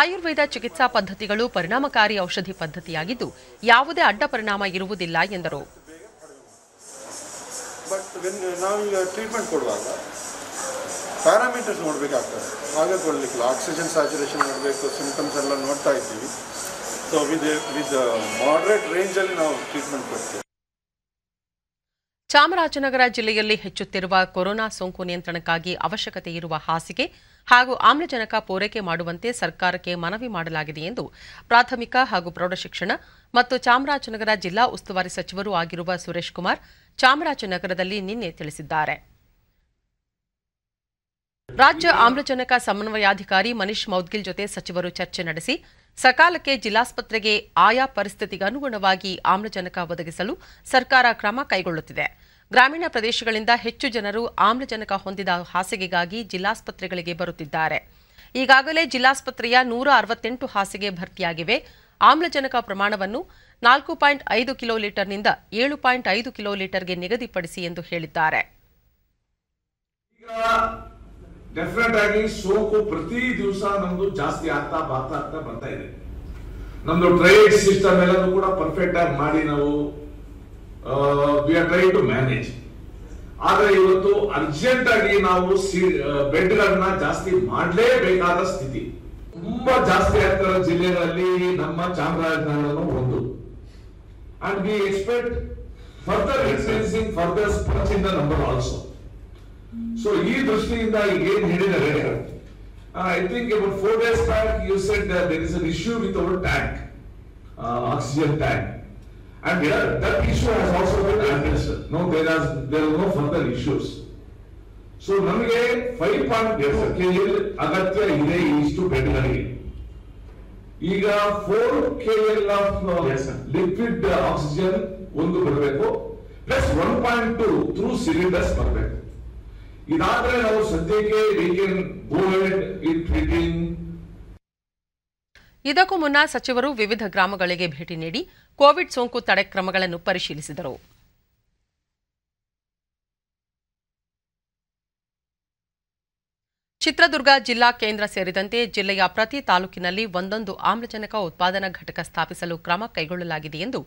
ಆಯುರ್ವೇದ ಚಿಕಿತ್ಸಾ ಪದ್ಧತಿಗಳು ಪರಿಣಾಮಕಾರಿ ಔಷಧಿ ಪದ್ಧತಿಯಾಗಿದ್ದು ಯಾವುದೇ ಅಡ್ಡ ಪರಿಣಾಮ ಇರುವುದಿಲ್ಲ ಎಂದರು ಬಟ್ ಟ್ರೀಟ್ಮೆಂಟ್ ಕೊಡುವಾಗ ಪ್ಯಾರಾಮೀಟರ್ಸ್ ನೋಡಬೇಕಾಗ್ತದೆ ಕೊಡಲಿಕ್ಕಿಲ್ಲ ಆಕ್ಸಿಜನ್ ಸ್ಯಾಚುರೇಷನ್ ನೋಡಬೇಕು ಸಿಂಪ್ಟಮ್ಸ್ ಎಲ್ಲ ನೋಡ್ತಾ ಇದ್ದೀವಿ ಸೊ ವಿತ್ ವಿತ್ ಮಾಡ್ರೇಟ್ ರೇಂಜಲ್ಲಿ ನಾವು ಟ್ರೀಟ್ಮೆಂಟ್ ಕೊಡ್ತೀವಿ ಚಾಮರಾಜನಗರ ಜಿಲ್ಲೆಯಲ್ಲಿ ಹೆಚ್ಚುತ್ತಿರುವ ಕೊರೋನಾ ಸೋಂಕು ನಿಯಂತ್ರಣಕ್ಕಾಗಿ ಅವಶ್ಯಕತೆ ಇರುವ ಹಾಸಿಗೆ ಹಾಗೂ ಆಮ್ಲಜನಕ ಪೂರೈಕೆ ಮಾಡುವಂತೆ ಸರ್ಕಾರಕ್ಕೆ ಮನವಿ ಮಾಡಲಾಗಿದೆ ಎಂದು ಪ್ರಾಥಮಿಕ ಹಾಗೂ ಪ್ರೌಢಶಿಕ್ಷಣ ಮತ್ತು ಚಾಮರಾಜನಗರ ಜಿಲ್ಲಾ ಉಸ್ತುವಾರಿ ಸಚಿವರೂ ಆಗಿರುವ ಸುರೇಶ್ ಕುಮಾರ್ ಚಾಮರಾಜನಗರದಲ್ಲಿ ನಿನ್ನೆ ತಿಳಿಸಿದ್ದಾರೆ ರಾಜ್ಯ ಆಮ್ಲಜನಕ ಸಮನ್ವಯಾಧಿಕಾರಿ ಮನೀಶ್ ಮೌದ್ಗಿಲ್ ಜೊತೆ ಸಚಿವರು ಚರ್ಚೆ ನಡೆಸಿ ಸಕಾಲಕ್ಕೆ ಜಿಲ್ಲಾಸ್ಪತ್ರೆಗೆ ಆಯಾ ಪರಿಸ್ಥಿತಿಗೆ ಅನುಗುಣವಾಗಿ ಆಮ್ಲಜನಕ ಒದಗಿಸಲು ಸರ್ಕಾರ ಕ್ರಮ ಕೈಗೊಳ್ಳುತ್ತಿದೆ ಗ್ರಾಮೀಣ ಪ್ರದೇಶಗಳಿಂದ ಹೆಚ್ಚು ಜನರು ಆಮ್ಲಜನಕ ಹೊಂದಿದ ಹಾಸಿಗೆಗಾಗಿ ಜಿಲ್ಲಾಸ್ಪತ್ರೆಗಳಿಗೆ ಬರುತ್ತಿದ್ದಾರೆ ಈಗಾಗಲೇ ಜಿಲ್ಲಾಸ್ಪತ್ರೆಯ ನೂರ ಅರವತ್ತೆಂಟು ಹಾಸಿಗೆ ಭರ್ತಿಯಾಗಿವೆ ಆಮ್ಲಜನಕ ಪ್ರಮಾಣವನ್ನು ನಾಲ್ಕು ಪಾಯಿಂಟ್ ಐದು ಕಿಲೋ ಲೀಟರ್ನಿಂದ ಏಳು ಪಾಯಿಂಟ್ ಐದು ಕಿಲೋ ಲೀಟರ್ಗೆ ನಿಗದಿಪಡಿಸಿ ಎಂದು ಹೇಳಿದ್ದಾರೆ ಡೆಫಿನೆಟ್ ಆಗಿ ಸೋಂಕು ಪ್ರತಿ ದಿವಸ ನಮ್ದು ಜಾಸ್ತಿ ಆಗ್ತಾ ಬರ್ತಾ ಆಗ್ತಾ ಬರ್ತಾ ಇದೆ ನಮ್ದು ಟ್ರೈಡ್ ಸಿಸ್ಟಮ್ ಎಲ್ಲನೂ ಕೂಡ ಪರ್ಫೆಕ್ಟ್ ಆಗಿ ಮಾಡಿ ನಾವು we are try to manage ಆದ್ರೆ ಇವತ್ತು ಅರ್ಜೆಂಟ್ ಆಗಿ ನಾವು ಬೆಡ್ಗಳನ್ನ ಜಾಸ್ತಿ ಮಾಡಲೇಬೇಕಾದ ಸ್ಥಿತಿ ತುಂಬಾ ಜಾಸ್ತಿ ಇರೋ ಜಿಲ್ಲೆಗಳಲ್ಲಿ ನಮ್ಮ ಚಾಮರಾಜನಗರ ಒಂದು and we expect further expanding further spurt in the number also so ಈ ದೃಷ್ಟಿಯಿಂದ ಏನ್ ಹೇಳಿದರೆ I think about four days back you said there is an issue with our tank oxygen tank And there, that issue has also been no No, there has there are issues so ನಮಗೆ five point ಎರಡು K L ಅಗತ್ಯ ಇದೆ ಇಷ್ಟು ಬೆಡ್ಗಳಿಗೆ ಈಗ four K L of liquid oxygen ಒಂದು ಬರಬೇಕು plus one point two through cylinders ಬರಬೇಕು ಇದಾದ್ರೆ ನಾವು ಸದ್ಯಕ್ಕೆ ಇದಕ್ಕೂ ಮುನ್ನ ಸಚಿವರು ವಿವಿಧ ಗ್ರಾಮಗಳಿಗೆ ಭೇಟಿ ನೀಡಿ ಕೋವಿಡ್ ಸೋಂಕು ತಡೆ ಕ್ರಮಗಳನ್ನು ಪರಿಶೀಲಿಸಿದರು ಚಿತ್ರದುರ್ಗ ಜಿಲ್ಲಾ ಕೇಂದ್ರ ಸೇರಿದಂತೆ ಜಿಲ್ಲೆಯ ಪ್ರತಿ ತಾಲೂಕಿನಲ್ಲಿ ಒಂದೊಂದು ಆಮ್ಲಜನಕ ಉತ್ಪಾದನಾ ಘಟಕ ಸ್ಥಾಪಿಸಲು ಕ್ರಮ ಕೈಗೊಳ್ಳಲಾಗಿದೆ ಎಂದು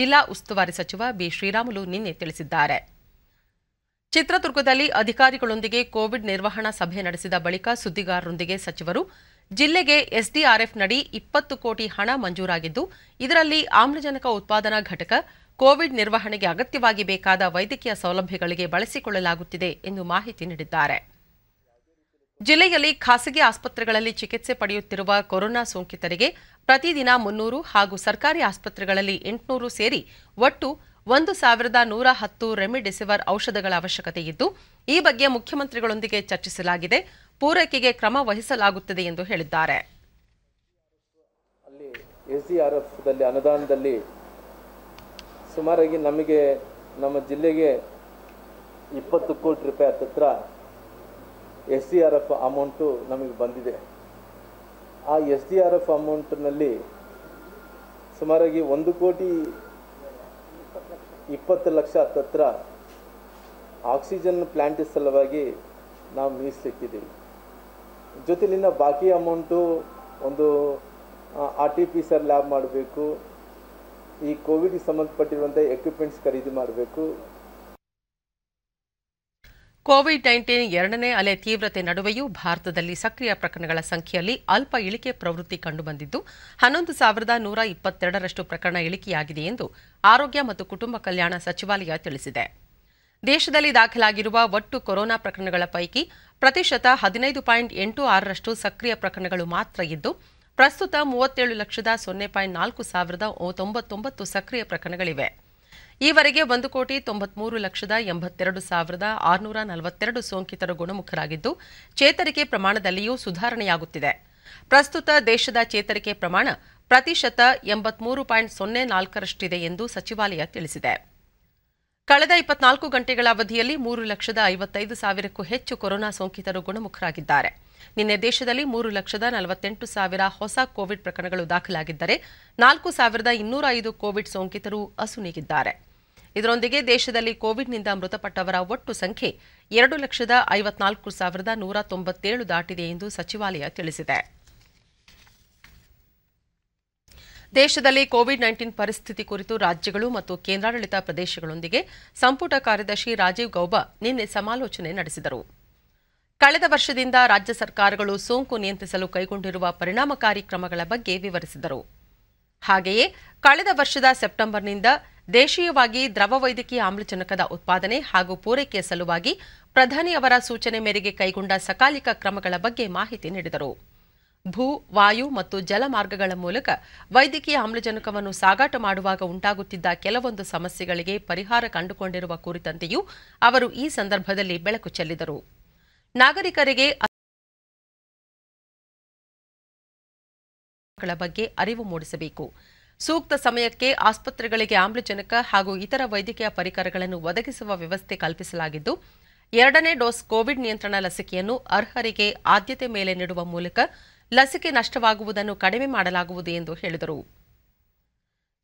ಜಿಲ್ಲಾ ಉಸ್ತುವಾರಿ ಸಚಿವ ಬಿಶ್ರೀರಾಮುಲು ನಿನ್ನೆ ತಿಳಿಸಿದ್ದಾರೆ ಚಿತ್ರದುರ್ಗದಲ್ಲಿ ಅಧಿಕಾರಿಗಳೊಂದಿಗೆ ಕೋವಿಡ್ ನಿರ್ವಹಣಾ ಸಭೆ ನಡೆಸಿದ ಬಳಿಕ ಸುದ್ದಿಗಾರರೊಂದಿಗೆ ಸಚಿವರು ಜಿಲ್ಲೆಗೆ ಎಸ್ಡಿಆರ್ಎಫ್ ನಡಿ ಇಪ್ಪತ್ತು ಕೋಟಿ ಹಣ ಮಂಜೂರಾಗಿದ್ದು ಇದರಲ್ಲಿ ಆಮ್ಲಜನಕ ಉತ್ಪಾದನಾ ಘಟಕ ಕೋವಿಡ್ ನಿರ್ವಹಣೆಗೆ ಅಗತ್ಯವಾಗಿ ಬೇಕಾದ ವೈದ್ಯಕೀಯ ಸೌಲಭ್ಯಗಳಿಗೆ ಬಳಸಿಕೊಳ್ಳಲಾಗುತ್ತಿದೆ ಎಂದು ಮಾಹಿತಿ ನೀಡಿದ್ದಾರೆ ಜಿಲ್ಲೆಯಲ್ಲಿ ಖಾಸಗಿ ಆಸ್ಪತ್ರೆಗಳಲ್ಲಿ ಚಿಕಿತ್ಸೆ ಪಡೆಯುತ್ತಿರುವ ಕೊರೋನಾ ಸೋಂಕಿತರಿಗೆ ಪ್ರತಿದಿನ ಮುನ್ನೂರು ಹಾಗೂ ಸರ್ಕಾರಿ ಆಸ್ಪತ್ರೆಗಳಲ್ಲಿ ಎಂಟುನೂರು ಸೇರಿ ಒಟ್ಟು ಒಂದು ಸಾವಿರದ ನೂರ ಹತ್ತು ರೆಮಿಡಿಸಿವರ್ ಔಷಧಗಳ ಅವಶ್ಯಕತೆ ಇದ್ದು ಈ ಬಗ್ಗೆ ಮುಖ್ಯಮಂತ್ರಿಗಳೊಂದಿಗೆ ಚರ್ಚಿಸಲಾಗಿದೆ ಪೂರೈಕೆಗೆ ಕ್ರಮ ವಹಿಸಲಾಗುತ್ತದೆ ಎಂದು ಹೇಳಿದ್ದಾರೆ ಅಲ್ಲಿ ಅನುದಾನದಲ್ಲಿ ಸುಮಾರಾಗಿ ನಮಗೆ ನಮ್ಮ ಜಿಲ್ಲೆಗೆ ಇಪ್ಪತ್ತು ಕೋಟಿ ರೂಪಾಯಿ ಹತ್ತಿರ ಎಸ್ ಆರ್ ಎಫ್ ಅಮೌಂಟು ನಮಗೆ ಬಂದಿದೆ ಆ ಎಸ್ ಡಿ ಆರ್ ಎಫ್ ಅಮೌಂಟ್ನಲ್ಲಿ ಸುಮಾರಾಗಿ ಒಂದು ಕೋಟಿ ಇಪ್ಪತ್ತು ಲಕ್ಷ ಹತ್ತತ್ರ ಆಕ್ಸಿಜನ್ ಪ್ಲ್ಯಾಂಟ್ ಸಲುವಾಗಿ ನಾವು ಮೀಸಲಿಟ್ಟಿದ್ದೀವಿ ಜೊತೆಲಿನ ಬಾಕಿ ಅಮೌಂಟು ಒಂದು R T P sir lab ಮಾಡಬೇಕು ಈ ಕೋವಿಡ್ಗೆ ಸಂಬಂಧಪಟ್ಟಿರುವಂಥ ಎಕ್ವಿಪ್ಮೆಂಟ್ಸ್ ಖರೀದಿ ಮಾಡಬೇಕು ಕೋವಿಡ್ ನೈನ್ಟೀನ್ ಎರಡನೇ ಅಲೆ ತೀವ್ರತೆ ನಡುವೆಯೂ ಭಾರತದಲ್ಲಿ ಸಕ್ರಿಯ ಪ್ರಕರಣಗಳ ಸಂಖ್ಯೆಯಲ್ಲಿ ಅಲ್ಪ ಇಳಿಕೆ ಪ್ರವೃತ್ತಿ ಕಂಡುಬಂದಿದ್ದು ಹನ್ನೊಂದು ಸಾವಿರದ ನೂರ ಇಪ್ಪತ್ತೆರಡರಷ್ಟು ಪ್ರಕರಣ ಇಳಿಕೆಯಾಗಿದೆ ಎಂದು ಆರೋಗ್ಯ ಮತ್ತು ಕುಟುಂಬ ಕಲ್ಯಾಣ ಸಚಿವಾಲಯ ತಿಳಿಸಿದೆ ದೇಶದಲ್ಲಿ ದಾಖಲಾಗಿರುವ ಒಟ್ಟು ಕೊರೋನಾ ಪ್ರಕರಣಗಳ ಪೈಕಿ ಪ್ರತಿಶತ ಹದಿನೈದು ಪಾಯಿಂಟ್ ಎಂಟು ಆರರಷ್ಟು ಸಕ್ರಿಯ ಪ್ರಕರಣಗಳು ಮಾತ್ರ ಇದ್ದು ಪ್ರಸ್ತುತ ಮೂವತ್ತೇಳು ಲಕ್ಷದ ಸೊನ್ನೆ ಪಾಯಿಂಟ್ ನಾಲ್ಕು ಸಾವಿರದ ತೊಂಬತ್ತೊಂಬತ್ತು ಸಕ್ರಿಯ ಪ್ರಕರಣಗಳಿವೆ ಈವರೆಗೆ ಒಂದು ಕೋಟಿ ತೊಂಬತ್ಮೂರು ಲಕ್ಷದ ಎಂಬತ್ತೆರಡು ಸಾವಿರದ ಆರುನೂರ ನಲವತ್ತೆರಡು ಸೋಂಕಿತರು ಗುಣಮುಖರಾಗಿದ್ದು ಚೇತರಿಕೆ ಪ್ರಮಾಣದಲ್ಲಿಯೂ ಸುಧಾರಣೆಯಾಗುತ್ತಿದೆ ಪ್ರಸ್ತುತ ದೇಶದ ಚೇತರಿಕೆ ಪ್ರಮಾಣ ಪ್ರತಿಶತ ಎಂಬತ್ಮೂರು ಪಾಯಿಂಟ್ ಸೊನ್ನೆ ನಾಲ್ಕರಷ್ಟಿದೆ ಎಂದು ಸಚಿವಾಲಯ ತಿಳಿಸಿದೆ ಕಳೆದ ಇಪ್ಪತ್ನಾಲ್ಕು ಗಂಟೆಗಳ ಅವಧಿಯಲ್ಲಿ ಮೂರು ಲಕ್ಷದ ಐವತ್ತೈದು ಸಾವಿರಕ್ಕೂ ಹೆಚ್ಚು ಕೊರೋನಾ ಸೋಂಕಿತರು ಗುಣಮುಖರಾಗಿದ್ದಾರೆ ನಿನ್ನೆ ದೇಶದಲ್ಲಿ ಮೂರು ಲಕ್ಷದ ನಲವತ್ತೆಂಟು ಸಾವಿರ ಹೊಸ ಕೋವಿಡ್ ಪ್ರಕರಣಗಳು ದಾಖಲಾಗಿದ್ದರೆ ನಾಲ್ಕು ಸಾವಿರದ ಇನ್ನೂರ ಐದು ಕೋವಿಡ್ ಸೋಂಕಿತರು ಅಸುನೀಗಿದ್ದಾರೆ ಇದರೊಂದಿಗೆ ದೇಶದಲ್ಲಿ ಕೋವಿಡ್ನಿಂದ ಮೃತಪಟ್ಟವರ ಒಟ್ಟು ಸಂಖ್ಯೆ ಎರಡು ಲಕ್ಷದ ಐವತ್ನಾಲ್ಕು ಸಾವಿರದ ನೂರ ತೊಂಬತ್ತೇಳು ದಾಟಿದೆ ಎಂದು ಸಚಿವಾಲಯ ತಿಳಿಸಿದೆ ದೇಶದಲ್ಲಿ ಕೋವಿಡ್ ನೈನ್ಟೀನ್ ಪರಿಸ್ಥಿತಿ ಕುರಿತು ರಾಜ್ಯಗಳು ಮತ್ತು ಕೇಂದ್ರಾಡಳಿತ ಪ್ರದೇಶಗಳೊಂದಿಗೆ ಸಂಪುಟ ಕಾರ್ಯದರ್ಶಿ ರಾಜೀವ್ ಗೌಬಾ ನಿನ್ನೆ ಸಮಾಲೋಚನೆ ನಡೆಸಿದರು ಕಳೆದ ವರ್ಷದಿಂದ ರಾಜ್ಯ ಸರ್ಕಾರಗಳು ಸೋಂಕು ನಿಯಂತ್ರಿಸಲು ಕೈಗೊಂಡಿರುವ ಪರಿಣಾಮಕಾರಿ ಕ್ರಮಗಳ ಬಗ್ಗೆ ವಿವರಿಸಿದರು ಹಾಗೆಯೇ ಕಳೆದ ವರ್ಷದ ಸೆಪ್ಟೆಂಬರ್ನಿಂದ ದೇಶೀಯವಾಗಿ ದ್ರವ ವೈದ್ಯಕೀಯ ಆಮ್ಲಜನಕದ ಉತ್ಪಾದನೆ ಹಾಗೂ ಪೂರೈಕೆಯ ಸಲುವಾಗಿ ಪ್ರಧಾನಿ ಅವರ ಸೂಚನೆ ಮೇರೆಗೆ ಕೈಗೊಂಡ ಸಕಾಲಿಕ ಕ್ರಮಗಳ ಬಗ್ಗೆ ಮಾಹಿತಿ ನೀಡಿದರು ಭೂ ವಾಯು ಮತ್ತು ಜಲಮಾರ್ಗಗಳ ಮೂಲಕ ವೈದ್ಯಕೀಯ ಆಮ್ಲಜನಕವನ್ನು ಸಾಗಾಟ ಮಾಡುವಾಗ ಉಂಟಾಗುತ್ತಿದ್ದ ಕೆಲವೊಂದು ಸಮಸ್ಯೆಗಳಿಗೆ ಪರಿಹಾರ ಕಂಡುಕೊಂಡಿರುವ ಕುರಿತಂತೆಯೂ ಅವರು ಈ ಸಂದರ್ಭದಲ್ಲಿ ಬೆಳಕು ಚೆಲ್ಲಿದರು ನಾಗರಿಕರಿಗೆ ಬಗ್ಗೆ ಅರಿವು ಮೂಡಿಸಬೇಕು ಸೂಕ್ತ ಸಮಯಕ್ಕೆ ಆಸ್ಪತ್ರೆಗಳಿಗೆ ಆಮ್ಲಜನಕ ಹಾಗೂ ಇತರ ವೈದ್ಯಕೀಯ ಪರಿಕರಗಳನ್ನು ಒದಗಿಸುವ ವ್ಯವಸ್ಥೆ ಕಲ್ಪಿಸಲಾಗಿದ್ದು ಎರಡನೇ ಡೋಸ್ ಕೋವಿಡ್ ನಿಯಂತ್ರಣ ಲಸಿಕೆಯನ್ನು ಅರ್ಹರಿಗೆ ಆದ್ಯತೆ ಮೇಲೆ ನೀಡುವ ಮೂಲಕ ಲಸಿಕೆ ನಷ್ಟವಾಗುವುದನ್ನು ಕಡಿಮೆ ಮಾಡಲಾಗುವುದು ಎಂದು ಹೇಳಿದರು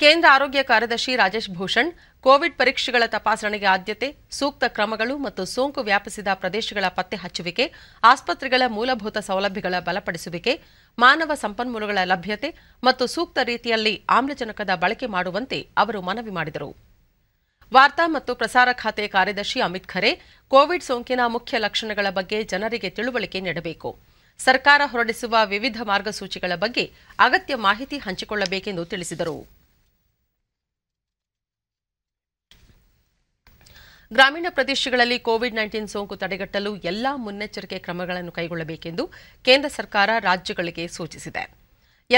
ಕೇಂದ್ರ ಆರೋಗ್ಯ ಕಾರ್ಯದರ್ಶಿ ರಾಜೇಶ್ ಭೂಷಣ್ ಕೋವಿಡ್ ಪರೀಕ್ಷೆಗಳ ತಪಾಸಣೆಗೆ ಆದ್ಯತೆ ಸೂಕ್ತ ಕ್ರಮಗಳು ಮತ್ತು ಸೋಂಕು ವ್ಯಾಪಿಸಿದ ಪ್ರದೇಶಗಳ ಪತ್ತೆ ಹಚ್ಚುವಿಕೆ ಆಸ್ಪತ್ರೆಗಳ ಮೂಲಭೂತ ಸೌಲಭ್ಯಗಳ ಬಲಪಡಿಸುವಿಕೆ ಮಾನವ ಸಂಪನ್ಮೂಲಗಳ ಲಭ್ಯತೆ ಮತ್ತು ಸೂಕ್ತ ರೀತಿಯಲ್ಲಿ ಆಮ್ಲಜನಕದ ಬಳಕೆ ಮಾಡುವಂತೆ ಅವರು ಮನವಿ ಮಾಡಿದರು ವಾರ್ತಾ ಮತ್ತು ಪ್ರಸಾರ ಖಾತೆ ಕಾರ್ಯದರ್ಶಿ ಅಮಿತ್ ಖರೆ ಕೋವಿಡ್ ಸೋಂಕಿನ ಮುಖ್ಯ ಲಕ್ಷಣಗಳ ಬಗ್ಗೆ ಜನರಿಗೆ ತಿಳುವಳಿಕೆ ನೀಡಬೇಕು ಸರ್ಕಾರ ಹೊರಡಿಸುವ ವಿವಿಧ ಮಾರ್ಗಸೂಚಿಗಳ ಬಗ್ಗೆ ಅಗತ್ಯ ಮಾಹಿತಿ ಹಂಚಿಕೊಳ್ಳಬೇಕೆಂದು ತಿಳಿಸಿದರು ಗ್ರಾಮೀಣ ಪ್ರದೇಶಗಳಲ್ಲಿ ಕೋವಿಡ್ ನೈನ್ಟೀನ್ ಸೋಂಕು ತಡೆಗಟ್ಟಲು ಎಲ್ಲಾ ಮುನ್ನೆಚ್ಚರಿಕೆ ಕ್ರಮಗಳನ್ನು ಕೈಗೊಳ್ಳಬೇಕೆಂದು ಕೇಂದ್ರ ಸರ್ಕಾರ ರಾಜ್ಯಗಳಿಗೆ ಸೂಚಿಸಿದೆ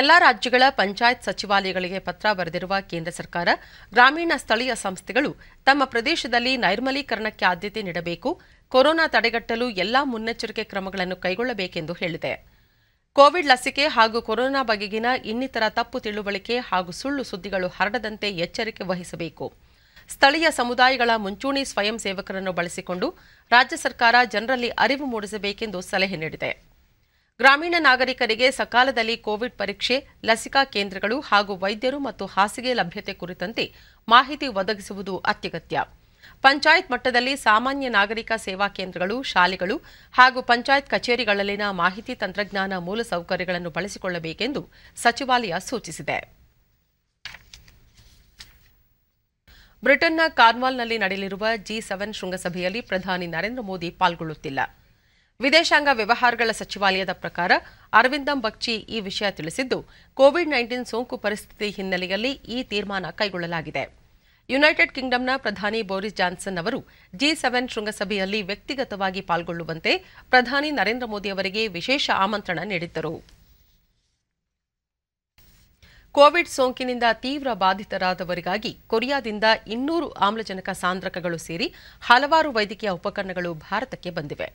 ಎಲ್ಲಾ ರಾಜ್ಯಗಳ ಪಂಚಾಯತ್ ಸಚಿವಾಲಯಗಳಿಗೆ ಪತ್ರ ಬರೆದಿರುವ ಕೇಂದ್ರ ಸರ್ಕಾರ ಗ್ರಾಮೀಣ ಸ್ಥಳೀಯ ಸಂಸ್ಥೆಗಳು ತಮ್ಮ ಪ್ರದೇಶದಲ್ಲಿ ನೈರ್ಮಲೀಕರಣಕ್ಕೆ ಆದ್ಯತೆ ನೀಡಬೇಕು ಕೊರೋನಾ ತಡೆಗಟ್ಟಲು ಎಲ್ಲಾ ಮುನ್ನೆಚ್ಚರಿಕೆ ಕ್ರಮಗಳನ್ನು ಕೈಗೊಳ್ಳಬೇಕೆಂದು ಹೇಳಿದೆ ಕೋವಿಡ್ ಲಸಿಕೆ ಹಾಗೂ ಕೊರೋನಾ ಬಗೆಗಿನ ಇನ್ನಿತರ ತಪ್ಪು ತಿಳುವಳಿಕೆ ಹಾಗೂ ಸುಳ್ಳು ಸುದ್ದಿಗಳು ಹರಡದಂತೆ ಎಚ್ಚರಿಕೆ ವಹಿಸಬೇಕು ಸ್ಥಳೀಯ ಸಮುದಾಯಗಳ ಮುಂಚೂಣಿ ಸ್ವಯಂ ಸೇವಕರನ್ನು ಬಳಸಿಕೊಂಡು ರಾಜ್ಯ ಸರ್ಕಾರ ಜನರಲ್ಲಿ ಅರಿವು ಮೂಡಿಸಬೇಕೆಂದು ಸಲಹೆ ನೀಡಿದೆ ಗ್ರಾಮೀಣ ನಾಗರಿಕರಿಗೆ ಸಕಾಲದಲ್ಲಿ ಕೋವಿಡ್ ಪರೀಕ್ಷೆ ಲಸಿಕಾ ಕೇಂದ್ರಗಳು ಹಾಗೂ ವೈದ್ಯರು ಮತ್ತು ಹಾಸಿಗೆ ಲಭ್ಯತೆ ಕುರಿತಂತೆ ಮಾಹಿತಿ ಒದಗಿಸುವುದು ಅತ್ಯಗತ್ಯ ಪಂಚಾಯತ್ ಮಟ್ಟದಲ್ಲಿ ಸಾಮಾನ್ಯ ನಾಗರಿಕ ಸೇವಾ ಕೇಂದ್ರಗಳು ಶಾಲೆಗಳು ಹಾಗೂ ಪಂಚಾಯತ್ ಕಚೇರಿಗಳಲ್ಲಿನ ಮಾಹಿತಿ ತಂತ್ರಜ್ಞಾನ ಮೂಲಸೌಕರ್ಯಗಳನ್ನು ಬಳಸಿಕೊಳ್ಳಬೇಕೆಂದು ಸಚಿವಾಲಯ ಸೂಚಿಸಿದೆ ಬ್ರಿಟನ್ನ ಕಾರ್ನ್ವಾಲ್ನಲ್ಲಿ ನಡೆಯಲಿರುವ ಜಿ ಸೆವೆನ್ ಶೃಂಗಸಭೆಯಲ್ಲಿ ಪ್ರಧಾನಿ ನರೇಂದ್ರ ಮೋದಿ ಪಾಲ್ಗೊಳ್ಳುತ್ತಿಲ್ಲ ವಿದೇಶಾಂಗ ವ್ಯವಹಾರಗಳ ಸಚಿವಾಲಯದ ಪ್ರಕಾರ ಅರವಿಂದಂ ಬಗ್ಚಿ ಈ ವಿಷಯ ತಿಳಿಸಿದ್ದು ಕೋವಿಡ್ ನೈನ್ಟೀನ್ ಸೋಂಕು ಪರಿಸ್ಥಿತಿ ಹಿನ್ನೆಲೆಯಲ್ಲಿ ಈ ತೀರ್ಮಾನ ಕೈಗೊಳ್ಳಲಾಗಿದೆ ಯುನೈಟೆಡ್ ಕಿಂಗ್ಡಮ್ನ ಪ್ರಧಾನಿ ಬೋರಿಸ್ ಜಾನ್ಸನ್ ಅವರು ಜಿ ಸೆವೆನ್ ಶೃಂಗಸಭೆಯಲ್ಲಿ ವ್ಯಕ್ತಿಗತವಾಗಿ ಪಾಲ್ಗೊಳ್ಳುವಂತೆ ಪ್ರಧಾನಿ ನರೇಂದ್ರ ಮೋದಿ ಅವರಿಗೆ ವಿಶೇಷ ಆಮಂತ್ರಣ ನೀಡಿದ್ದರು ಕೋವಿಡ್ ಸೋಂಕಿನಿಂದ ತೀವ್ರ ಬಾಧಿತರಾದವರಿಗಾಗಿ ಕೊರಿಯಾದಿಂದ ಇನ್ನೂರು ಆಮ್ಲಜನಕ ಸಾಂದ್ರಕಗಳು ಸೇರಿ ಹಲವಾರು ವೈದ್ಯಕೀಯ ಉಪಕರಣಗಳು ಭಾರತಕ್ಕೆ ಬಂದಿವೆ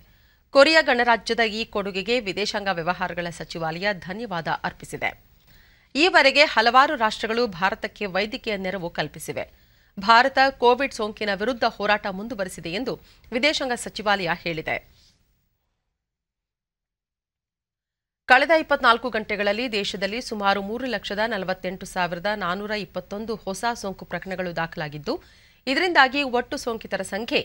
ಕೊರಿಯಾ ಗಣರಾಜ್ಯದ ಈ ಕೊಡುಗೆಗೆ ವಿದೇಶಾಂಗ ವ್ಯವಹಾರಗಳ ಸಚಿವಾಲಯ ಧನ್ಯವಾದ ಅರ್ಪಿಸಿದೆ ಈವರೆಗೆ ಹಲವಾರು ರಾಷ್ಟ್ರಗಳು ಭಾರತಕ್ಕೆ ವೈದ್ಯಕೀಯ ನೆರವು ಕಲ್ಪಿಸಿವೆ ಭಾರತ ಕೋವಿಡ್ ಸೋಂಕಿನ ವಿರುದ್ಧ ಹೋರಾಟ ಮುಂದುವರೆಸಿದೆ ಎಂದು ವಿದೇಶಾಂಗ ಸಚಿವಾಲಯ ಹೇಳಿದೆ ಕಳೆದ ಇಪ್ಪತ್ನಾಲ್ಕು ಗಂಟೆಗಳಲ್ಲಿ ದೇಶದಲ್ಲಿ ಸುಮಾರು ಮೂರು ಲಕ್ಷದ ನಲವತ್ತೆಂಟು ಸಾವಿರದ ನಾನೂರ ಇಪ್ಪತ್ತೊಂದು ಹೊಸ ಸೋಂಕು ಪ್ರಕರಣಗಳು ದಾಖಲಾಗಿದ್ದು ಇದರಿಂದಾಗಿ ಒಟ್ಟು ಸೋಂಕಿತರ ಸಂಖ್ಯೆ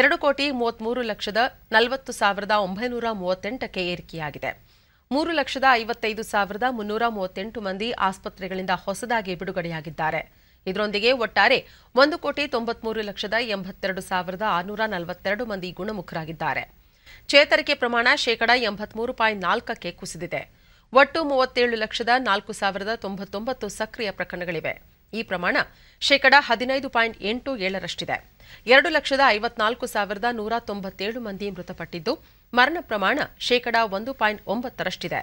ಎರಡು ಕೋಟಿ ಮೂವತ್ಮೂರು ಲಕ್ಷದ ನಲವತ್ತು ಸಾವಿರದ ಒಂಬೈನೂರ ಮೂವತ್ತೆಂಟಕ್ಕೆ ಏರಿಕೆಯಾಗಿದೆ ಮೂರು ಲಕ್ಷದ ಐವತ್ತೈದು ಸಾವಿರದ ಮುನ್ನೂರ ಮೂವತ್ತೆಂಟು ಮಂದಿ ಆಸ್ಪತ್ರೆಗಳಿಂದ ಹೊಸದಾಗಿ ಬಿಡುಗಡೆಯಾಗಿದ್ದಾರೆ ಇದರೊಂದಿಗೆ ಒಟ್ಟಾರೆ ಒಂದು ಕೋಟಿ ತೊಂಬತ್ಮೂರು ಲಕ್ಷದ ಎಂಬತ್ತೆರಡು ಸಾವಿರದ ಆರುನೂರ ನಲವತ್ತೆರಡು ಮಂದಿ ಗುಣಮುಖರಾಗಿದ್ದಾರೆ ಚೇತರಿಕೆ ಪ್ರಮಾಣ ಶೇಕಡ ಎಂಬತ್ಮೂರು ಪಾಯಿಂಟ್ ನಾಲ್ಕಕ್ಕೆ ಕುಸಿದಿದೆ ಒಟ್ಟು ಮೂವತ್ತೇಳು ಲಕ್ಷದ ನಾಲ್ಕು ಸಾವಿರದ ತೊಂಬತ್ತೊಂಬತ್ತು ಸಕ್ರಿಯ ಪ್ರಕರಣಗಳಿವೆ ಈ ಪ್ರಮಾಣ ಶೇಕಡಾ ಹದಿನೈದು ಪಾಯಿಂಟ್ ಎಂಟು ಏಳರಷ್ಟಿದೆ ಎರಡು ಲಕ್ಷದ ಐವತ್ನಾಲ್ಕು ಸಾವಿರದ ನೂರ ತೊಂಬತ್ತೇಳು ಮಂದಿ ಮೃತಪಟ್ಟಿದ್ದು ಮರಣ ಪ್ರಮಾಣ ಶೇಕಡ ಒಂದು ಪಾಯಿಂಟ್ ಒಂಬತ್ತರಷ್ಟಿದೆ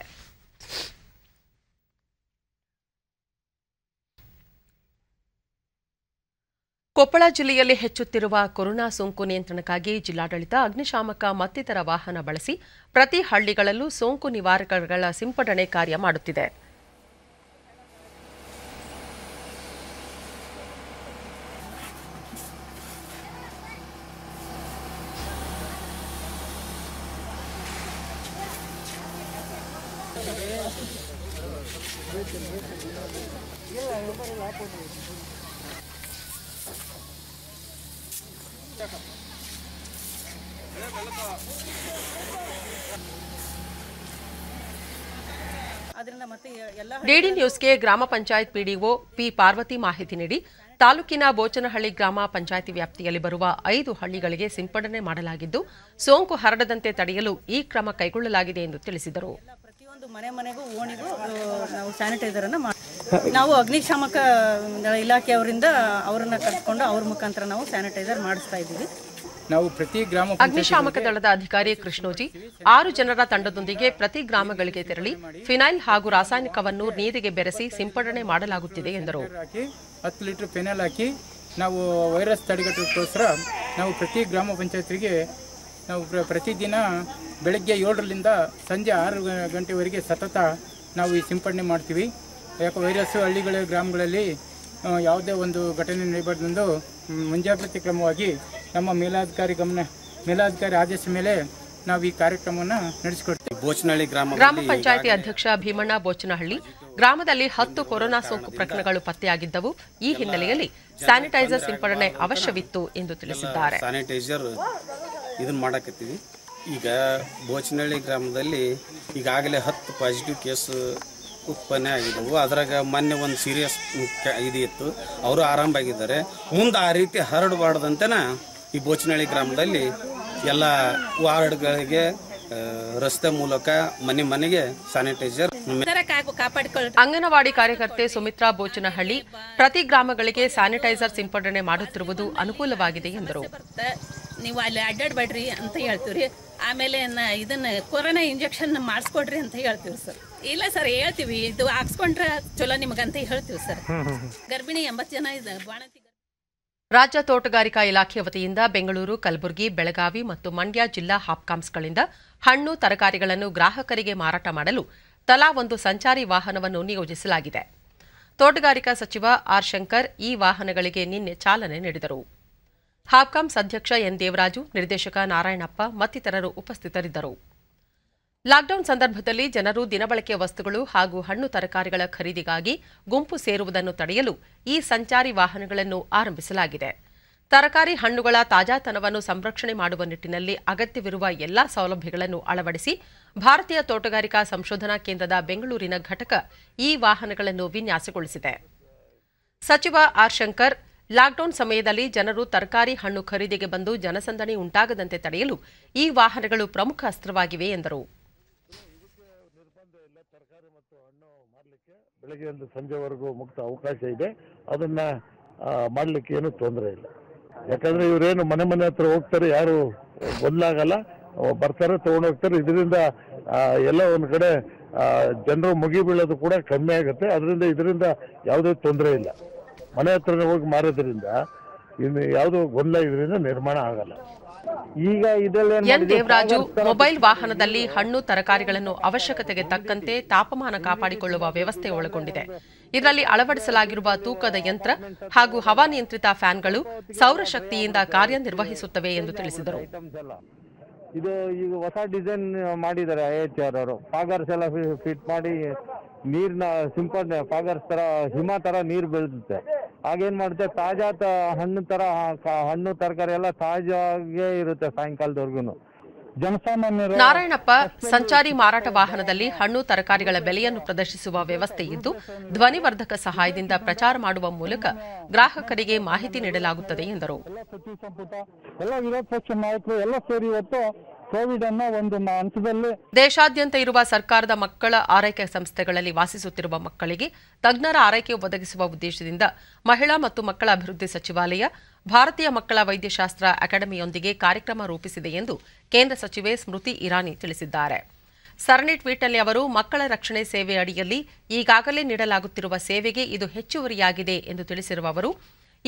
ಕೊಪ್ಪಳ ಜಿಲ್ಲೆಯಲ್ಲಿ ಹೆಚ್ಚುತ್ತಿರುವ ಕೊರೋನಾ ಸೋಂಕು ನಿಯಂತ್ರಣಕ್ಕಾಗಿ ಜಿಲ್ಲಾಡಳಿತ ಅಗ್ನಿಶಾಮಕ ಮತ್ತಿತರ ವಾಹನ ಬಳಸಿ ಪ್ರತಿ ಹಳ್ಳಿಗಳಲ್ಲೂ ಸೋಂಕು ನಿವಾರಕಗಳ ಸಿಂಪಡಣೆ ಕಾರ್ಯ ಮಾಡುತ್ತಿದೆ ನ್ಯೂಸ್ಗೆ ಗ್ರಾಮ ಪಂಚಾಯತ್ ಪಿಡಿಒ ಪಿ ಪಾರ್ವತಿ ಮಾಹಿತಿ ನೀಡಿ ತಾಲೂಕಿನ ಬೋಚನಹಳ್ಳಿ ಗ್ರಾಮ ಪಂಚಾಯತ್ ವ್ಯಾಪ್ತಿಯಲ್ಲಿ ಬರುವ ಐದು ಹಳ್ಳಿಗಳಿಗೆ ಸಿಂಪಡಣೆ ಮಾಡಲಾಗಿದ್ದು ಸೋಂಕು ಹರಡದಂತೆ ತಡೆಯಲು ಈ ಕ್ರಮ ಕೈಗೊಳ್ಳಲಾಗಿದೆ ಎಂದು ತಿಳಿಸಿದರು ಪ್ರತಿಯೊಂದು ಮನೆ ಮನೆಗೂ ಓಣಿಗೂ ನಾವು ಸ್ಯಾನಿಟೈಸರ್ ಅನ್ನ ನಾವು ಅಗ್ನಿಶಾಮಕ ಇಲಾಖೆಯವರಿಂದ ಅವರನ್ನ ಕರ್ಕೊಂಡು ಅವ್ರ ಮುಖಾಂತರ ನಾವು ಸ್ಯಾನಿಟೈಸರ್ ಮಾಡಿಸ್ತಾ ಇದ್ದೀವಿ ನಾವು ಪ್ರತಿ ಗ್ರಾಮ ಅಗ್ನಿಶಾಮಕ ದಳದ ಅಧಿಕಾರಿ ಕೃಷ್ಣೋಜಿ ಆರು ಜನರ ತಂಡದೊಂದಿಗೆ ಪ್ರತಿ ಗ್ರಾಮಗಳಿಗೆ ತೆರಳಿ ಫಿನೈಲ್ ಹಾಗೂ ರಾಸಾಯನಿಕವನ್ನು ನೀರಿಗೆ ಬೆರೆಸಿ ಸಿಂಪಡಣೆ ಮಾಡಲಾಗುತ್ತಿದೆ ಎಂದರು ಹತ್ತು ಲೀಟರ್ ಫಿನೈಲ್ ಹಾಕಿ ನಾವು ವೈರಸ್ ತಡೆಗಟ್ಟೋಸ್ಕರ ನಾವು ಪ್ರತಿ ಗ್ರಾಮ ಪಂಚಾಯತ್ರಿಗೆ ನಾವು ಪ್ರತಿದಿನ ಬೆಳಗ್ಗೆ ಏಳರಿಂದ ಸಂಜೆ ಆರು ಗಂಟೆವರೆಗೆ ಸತತ ನಾವು ಈ ಸಿಂಪಡಣೆ ಮಾಡ್ತೀವಿ ಯಾಕೆ ವೈರಸ್ಸು ಹಳ್ಳಿಗಳ ಗ್ರಾಮಗಳಲ್ಲಿ ಯಾವುದೇ ಒಂದು ಘಟನೆ ನಡೀಬಾರ್ದು ಮುಂಜಾಗ್ರತೆ ಕ್ರಮವಾಗಿ ನಮ್ಮ ಮೇಲಾಧಿಕಾರಿ ಗಮನ ಮೇಲಾಧಿಕಾರಿ ಆದೇಶ ಮೇಲೆ ನಾವು ಈ ಕಾರ್ಯಕ್ರಮವನ್ನು ನಡೆಸಿಕೊಡ್ತೀವಿ ಬೋಚನಹಳ್ಳಿ ಗ್ರಾಮ ಗ್ರಾಮ ಪಂಚಾಯತಿ ಅಧ್ಯಕ್ಷ ಭೀಮಣ್ಣ ಬೋಚನಹಳ್ಳಿ ಗ್ರಾಮದಲ್ಲಿ ಹತ್ತು ಕೊರೋನಾ ಸೋಂಕು ಪ್ರಕರಣಗಳು ಪತ್ತೆಯಾಗಿದ್ದವು ಈ ಹಿನ್ನೆಲೆಯಲ್ಲಿ ಸ್ಯಾನಿಟೈಸರ್ ಸಿಂಪಡಣೆ ಅವಶ್ಯವಿತ್ತು ಎಂದು ತಿಳಿಸಿದ್ದಾರೆ ಸ್ಯಾನಿಟೈಸರ್ ಇದನ್ನ ಮಾಡಕತ್ತೀವಿ ಈಗ ಬೋಚನಹಳ್ಳಿ ಗ್ರಾಮದಲ್ಲಿ ಈಗಾಗಲೇ ಹತ್ತು ಪಾಸಿಟಿವ್ ಕೇಸ್ ಉತ್ಪನ್ನ ಆಗಿದ್ದವು ಅದ್ರಾಗ ಮೊನ್ನೆ ಒಂದು ಸೀರಿಯಸ್ ಇದು ಇತ್ತು ಅವರು ಆರಾಮಾಗಿದ್ದಾರೆ ಮುಂದೆ ಆ ರೀತಿ ಹರಡಬಾರ್ದಂತೆನ ಈ ಬೋಚನಹಳ್ಳಿ ಗ್ರಾಮದಲ್ಲಿ ಎಲ್ಲ ವಾರ್ಡ್ಗಳಿಗೆ ರಸ್ತೆ ಮೂಲಕ ಮನೆ ಮನೆಗೆ ಸ್ಯಾನಿಟೈಸರ್ ಅಂಗನವಾಡಿ ಕಾರ್ಯಕರ್ತೆ ಸುಮಿತ್ರಾ ಬೋಚನಹಳ್ಳಿ ಪ್ರತಿ ಗ್ರಾಮಗಳಿಗೆ ಸ್ಯಾನಿಟೈಸರ್ ಸಿಂಪಡಣೆ ಮಾಡುತ್ತಿರುವುದು ಅನುಕೂಲವಾಗಿದೆ ಎಂದರು ನೀವು ಅಲ್ಲಿ ಅಡ್ಡಾಡ್ಬೇಡ್ರಿ ಅಂತ ಹೇಳ್ತೀವ್ರಿ ಆಮೇಲೆ ಇದನ್ನ ಕೊರೋನಾ ಇಂಜೆಕ್ಷನ್ ಮಾಡಿಸ್ಕೊಡ್ರಿ ಅಂತ ಹೇಳ್ತೀವಿ ಸರ್ ಇಲ್ಲ ಸರ್ ಹೇಳ್ತೀವಿ ಇದು ಹಾಕ್ಸ್ಕೊಂಡ್ರೆ ಚಲೋ ನಿಮಗಂತ ಹೇಳ್ತೀವಿ ಸರ್ ಗರ್ಭಿಣಿ ಎಂಬತ್ತು ಜನ ಇದೆ ಬಾಣಂತಿ ರಾಜ್ಯ ತೋಟಗಾರಿಕಾ ಇಲಾಖೆ ವತಿಯಿಂದ ಬೆಂಗಳೂರು ಕಲಬುರಗಿ ಬೆಳಗಾವಿ ಮತ್ತು ಮಂಡ್ಯ ಜಿಲ್ಲಾ ಹಾಪ್ಕಾಮ್ಸ್ಗಳಿಂದ ಹಣ್ಣು ತರಕಾರಿಗಳನ್ನು ಗ್ರಾಹಕರಿಗೆ ಮಾರಾಟ ಮಾಡಲು ತಲಾ ಒಂದು ಸಂಚಾರಿ ವಾಹನವನ್ನು ನಿಯೋಜಿಸಲಾಗಿದೆ ತೋಟಗಾರಿಕಾ ಸಚಿವ ಆರ್ ಶಂಕರ್ ಈ ವಾಹನಗಳಿಗೆ ನಿನ್ನೆ ಚಾಲನೆ ನೀಡಿದರು ಹಾಪ್ಕಾಮ್ಸ್ ಅಧ್ಯಕ್ಷ ಎನ್ ದೇವರಾಜು ನಿರ್ದೇಶಕ ನಾರಾಯಣಪ್ಪ ಮತ್ತಿತರರು ಉಪಸ್ಥಿತರಿದ್ದರು ಲಾಕ್ಡೌನ್ ಸಂದರ್ಭದಲ್ಲಿ ಜನರು ದಿನಬಳಕೆಯ ವಸ್ತುಗಳು ಹಾಗೂ ಹಣ್ಣು ತರಕಾರಿಗಳ ಖರೀದಿಗಾಗಿ ಗುಂಪು ಸೇರುವುದನ್ನು ತಡೆಯಲು ಈ ಸಂಚಾರಿ ವಾಹನಗಳನ್ನು ಆರಂಭಿಸಲಾಗಿದೆ ತರಕಾರಿ ಹಣ್ಣುಗಳ ತಾಜಾತನವನ್ನು ಸಂರಕ್ಷಣೆ ಮಾಡುವ ನಿಟ್ಟಿನಲ್ಲಿ ಅಗತ್ಯವಿರುವ ಎಲ್ಲಾ ಸೌಲಭ್ಯಗಳನ್ನು ಅಳವಡಿಸಿ ಭಾರತೀಯ ತೋಟಗಾರಿಕಾ ಸಂಶೋಧನಾ ಕೇಂದ್ರದ ಬೆಂಗಳೂರಿನ ಘಟಕ ಈ ವಾಹನಗಳನ್ನು ವಿನ್ಯಾಸಗೊಳಿಸಿದೆ ಸಚಿವ ಆರ್ ಶಂಕರ್ ಲಾಕ್ಡೌನ್ ಸಮಯದಲ್ಲಿ ಜನರು ತರಕಾರಿ ಹಣ್ಣು ಖರೀದಿಗೆ ಬಂದು ಜನಸಂದಣಿ ಉಂಟಾಗದಂತೆ ತಡೆಯಲು ಈ ವಾಹನಗಳು ಪ್ರಮುಖ ಅಸ್ತ್ರವಾಗಿವೆ ಎಂದರು ಬೆಳಗ್ಗೆಯಿಂದ ಸಂಜೆವರೆಗೂ ಮುಕ್ತ ಅವಕಾಶ ಇದೆ ಅದನ್ನ ಮಾಡ್ಲಿಕ್ಕೆ ಏನು ತೊಂದರೆ ಇಲ್ಲ ಯಾಕಂದ್ರೆ ಇವರೇನು ಮನೆ ಮನೆ ಹತ್ರ ಹೋಗ್ತಾರೆ ಯಾರು ಬದಲಾಗಲ್ಲ ಬರ್ತಾರೆ ತಗೊಂಡು ಹೋಗ್ತಾರೆ ಇದರಿಂದ ಎಲ್ಲ ಒಂದು ಕಡೆ ಜನರು ಮುಗಿಬೀಳೋದು ಕೂಡ ಕಮ್ಮಿ ಆಗುತ್ತೆ ಅದರಿಂದ ಇದರಿಂದ ಯಾವುದೇ ತೊಂದರೆ ಇಲ್ಲ ಮನೆ ಹತ್ರನೇ ಹೋಗಿ ಮಾರೋದ್ರಿಂದ ಇನ್ನು ಯಾವುದೋ ಗೊಂದಲ ಇದರಿಂದ ನಿರ್ಮಾಣ ಆಗಲ್ಲ ಈಗ ಎನ್ ದೇವರಾಜು ಮೊಬೈಲ್ ವಾಹನದಲ್ಲಿ ಹಣ್ಣು ತರಕಾರಿಗಳನ್ನು ಅವಶ್ಯಕತೆಗೆ ತಕ್ಕಂತೆ ತಾಪಮಾನ ಕಾಪಾಡಿಕೊಳ್ಳುವ ವ್ಯವಸ್ಥೆ ಒಳಗೊಂಡಿದೆ ಇದರಲ್ಲಿ ಅಳವಡಿಸಲಾಗಿರುವ ತೂಕದ ಯಂತ್ರ ಹಾಗೂ ಹವಾನಿಯಂತ್ರಿತ ಫ್ಯಾನ್ಗಳು ಸೌರಶಕ್ತಿಯಿಂದ ಕಾರ್ಯನಿರ್ವಹಿಸುತ್ತವೆ ಎಂದು ತಿಳಿಸಿದರು ಇದು ಹೊಸ ಡಿಸೈನ್ ಮಾಡಿದ್ದಾರೆ ಎಚ್ ಆರ್ ಅವರು ಫಿಟ್ ಮಾಡಿ ನೀರ್ನ ಸಿಂಪಡಣೆ ಫಾಗರ್ಸ್ ತರ ಹಿಮ ತರ ನೀರು ಬೀಳುತ್ತೆ ಆಗೇನ್ ಮಾಡುತ್ತೆ ತಾಜಾ ಹಣ್ಣು ತರ ಹಣ್ಣು ತರಕಾರಿ ಎಲ್ಲ ತಾಜಾಗೆ ಇರುತ್ತೆ ಸಾಯಂಕಾಲದವರೆಗೂ ನಾರಾಯಣಪ್ಪ ಸಂಚಾರಿ ಮಾರಾಟ ವಾಹನದಲ್ಲಿ ಹಣ್ಣು ತರಕಾರಿಗಳ ಬೆಲೆಯನ್ನು ಪ್ರದರ್ಶಿಸುವ ವ್ಯವಸ್ಥೆ ಇದ್ದು ಧ್ವನಿವರ್ಧಕ ಸಹಾಯದಿಂದ ಪ್ರಚಾರ ಮಾಡುವ ಮೂಲಕ ಗ್ರಾಹಕರಿಗೆ ಮಾಹಿತಿ ನೀಡಲಾಗುತ್ತದೆ ಎಂದರು ಕೋವಿಡ್ ಅನ್ನ ಒಂದು ಹಂತದಲ್ಲಿ ದೇಶಾದ್ಯಂತ ಇರುವ ಸರ್ಕಾರದ ಮಕ್ಕಳ ಆರೈಕೆ ಸಂಸ್ಥೆಗಳಲ್ಲಿ ವಾಸಿಸುತ್ತಿರುವ ಮಕ್ಕಳಿಗೆ ತಜ್ಞರ ಆರೈಕೆ ಒದಗಿಸುವ ಉದ್ದೇಶದಿಂದ ಮಹಿಳಾ ಮತ್ತು ಮಕ್ಕಳ ಅಭಿವೃದ್ಧಿ ಸಚಿವಾಲಯ ಭಾರತೀಯ ಮಕ್ಕಳ ವೈದ್ಯಶಾಸ್ತ್ರ ಅಕಾಡೆಮಿಯೊಂದಿಗೆ ಕಾರ್ಯಕ್ರಮ ರೂಪಿಸಿದೆ ಎಂದು ಕೇಂದ್ರ ಸಚಿವೆ ಸ್ಮೃತಿ ಇರಾನಿ ತಿಳಿಸಿದ್ದಾರೆ ಸರಣಿ ಟ್ವೀಟ್ನಲ್ಲಿ ಅವರು ಮಕ್ಕಳ ರಕ್ಷಣೆ ಸೇವೆ ಅಡಿಯಲ್ಲಿ ಈಗಾಗಲೇ ನೀಡಲಾಗುತ್ತಿರುವ ಸೇವೆಗೆ ಇದು ಹೆಚ್ಚುವರಿಯಾಗಿದೆ ಎಂದು ತಿಳಿಸಿರುವ ಅವರು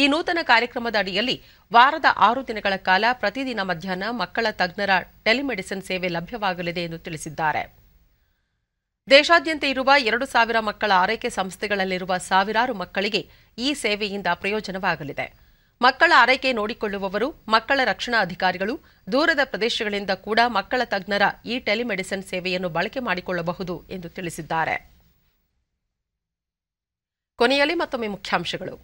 ಈ ನೂತನ ಕಾರ್ಯಕ್ರಮದ ಅಡಿಯಲ್ಲಿ ವಾರದ ಆರು ದಿನಗಳ ಕಾಲ ಪ್ರತಿದಿನ ಮಧ್ಯಾಹ್ನ ಮಕ್ಕಳ ತಜ್ಞರ ಟೆಲಿಮೆಡಿಸಿನ್ ಸೇವೆ ಲಭ್ಯವಾಗಲಿದೆ ಎಂದು ತಿಳಿಸಿದ್ದಾರೆ ದೇಶಾದ್ಯಂತ ಇರುವ ಎರಡು ಸಾವಿರ ಮಕ್ಕಳ ಆರೈಕೆ ಸಂಸ್ಥೆಗಳಲ್ಲಿರುವ ಸಾವಿರಾರು ಮಕ್ಕಳಿಗೆ ಈ ಸೇವೆಯಿಂದ ಪ್ರಯೋಜನವಾಗಲಿದೆ ಮಕ್ಕಳ ಆರೈಕೆ ನೋಡಿಕೊಳ್ಳುವವರು ಮಕ್ಕಳ ರಕ್ಷಣಾ ಅಧಿಕಾರಿಗಳು ದೂರದ ಪ್ರದೇಶಗಳಿಂದ ಕೂಡ ಮಕ್ಕಳ ತಜ್ಞರ ಈ ಟೆಲಿಮೆಡಿಸಿನ್ ಸೇವೆಯನ್ನು ಬಳಕೆ ಮಾಡಿಕೊಳ್ಳಬಹುದು ಎಂದು ತಿಳಿಸಿದ್ದಾರೆ ಕೊನೆಯಲ್ಲಿ ಮತ್ತೊಮ್ಮೆ ಮುಖ್ಯಾಂಶಗಳು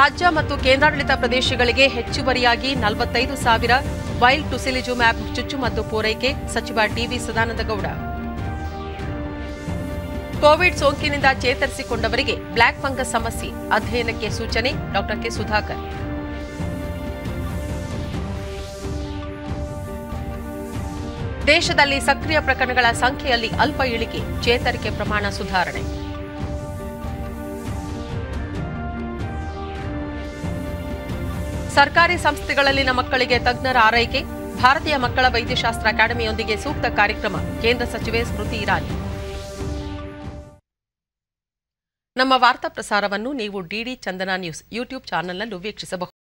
ರಾಜ್ಯ ಮತ್ತು ಕೇಂದ್ರಾಡಳಿತ ಪ್ರದೇಶಗಳಿಗೆ ಹೆಚ್ಚುವರಿಯಾಗಿ ನಲವತ್ತೈದು ಸಾವಿರ ವೈಲ್ಡ್ ಟುಸಿಲಿಜು ಮ್ಯಾಪ್ ಚುಚ್ಚುಮದ್ದು ಪೂರೈಕೆ ಸಚಿವ ಟಿವಿ ಸದಾನಂದಗೌಡ ಕೋವಿಡ್ ಸೋಂಕಿನಿಂದ ಚೇತರಿಸಿಕೊಂಡವರಿಗೆ ಬ್ಲಾಕ್ ಫಂಗಸ್ ಸಮಸ್ಯೆ ಅಧ್ಯಯನಕ್ಕೆ ಸೂಚನೆ ಡಾಕ್ಟರ್ ಕೆ ಸುಧಾಕರ್ ದೇಶದಲ್ಲಿ ಸಕ್ರಿಯ ಪ್ರಕರಣಗಳ ಸಂಖ್ಯೆಯಲ್ಲಿ ಅಲ್ಪ ಇಳಿಕೆ ಚೇತರಿಕೆ ಪ್ರಮಾಣ ಸುಧಾರಣೆ ಸರ್ಕಾರಿ ಸಂಸ್ಥೆಗಳಲ್ಲಿನ ಮಕ್ಕಳಿಗೆ ತಜ್ಞರ ಆರೈಕೆ ಭಾರತೀಯ ಮಕ್ಕಳ ವೈದ್ಯಶಾಸ್ತ್ರ ಅಕಾಡೆಮಿಯೊಂದಿಗೆ ಸೂಕ್ತ ಕಾರ್ಯಕ್ರಮ ಕೇಂದ್ರ ಸಚಿವೆ ಸ್ಮೃತಿ ಇರಾನಿ ನಮ್ಮ ವಾರ್ತಾ ಪ್ರಸಾರವನ್ನು ನೀವು ಡಿಡಿ ಚಂದನ ನ್ಯೂಸ್ ಯೂಟ್ಯೂಬ್ ಚಾನೆಲ್ನಲ್ಲೂ ವೀಕ್ಷಿಸಬಹುದು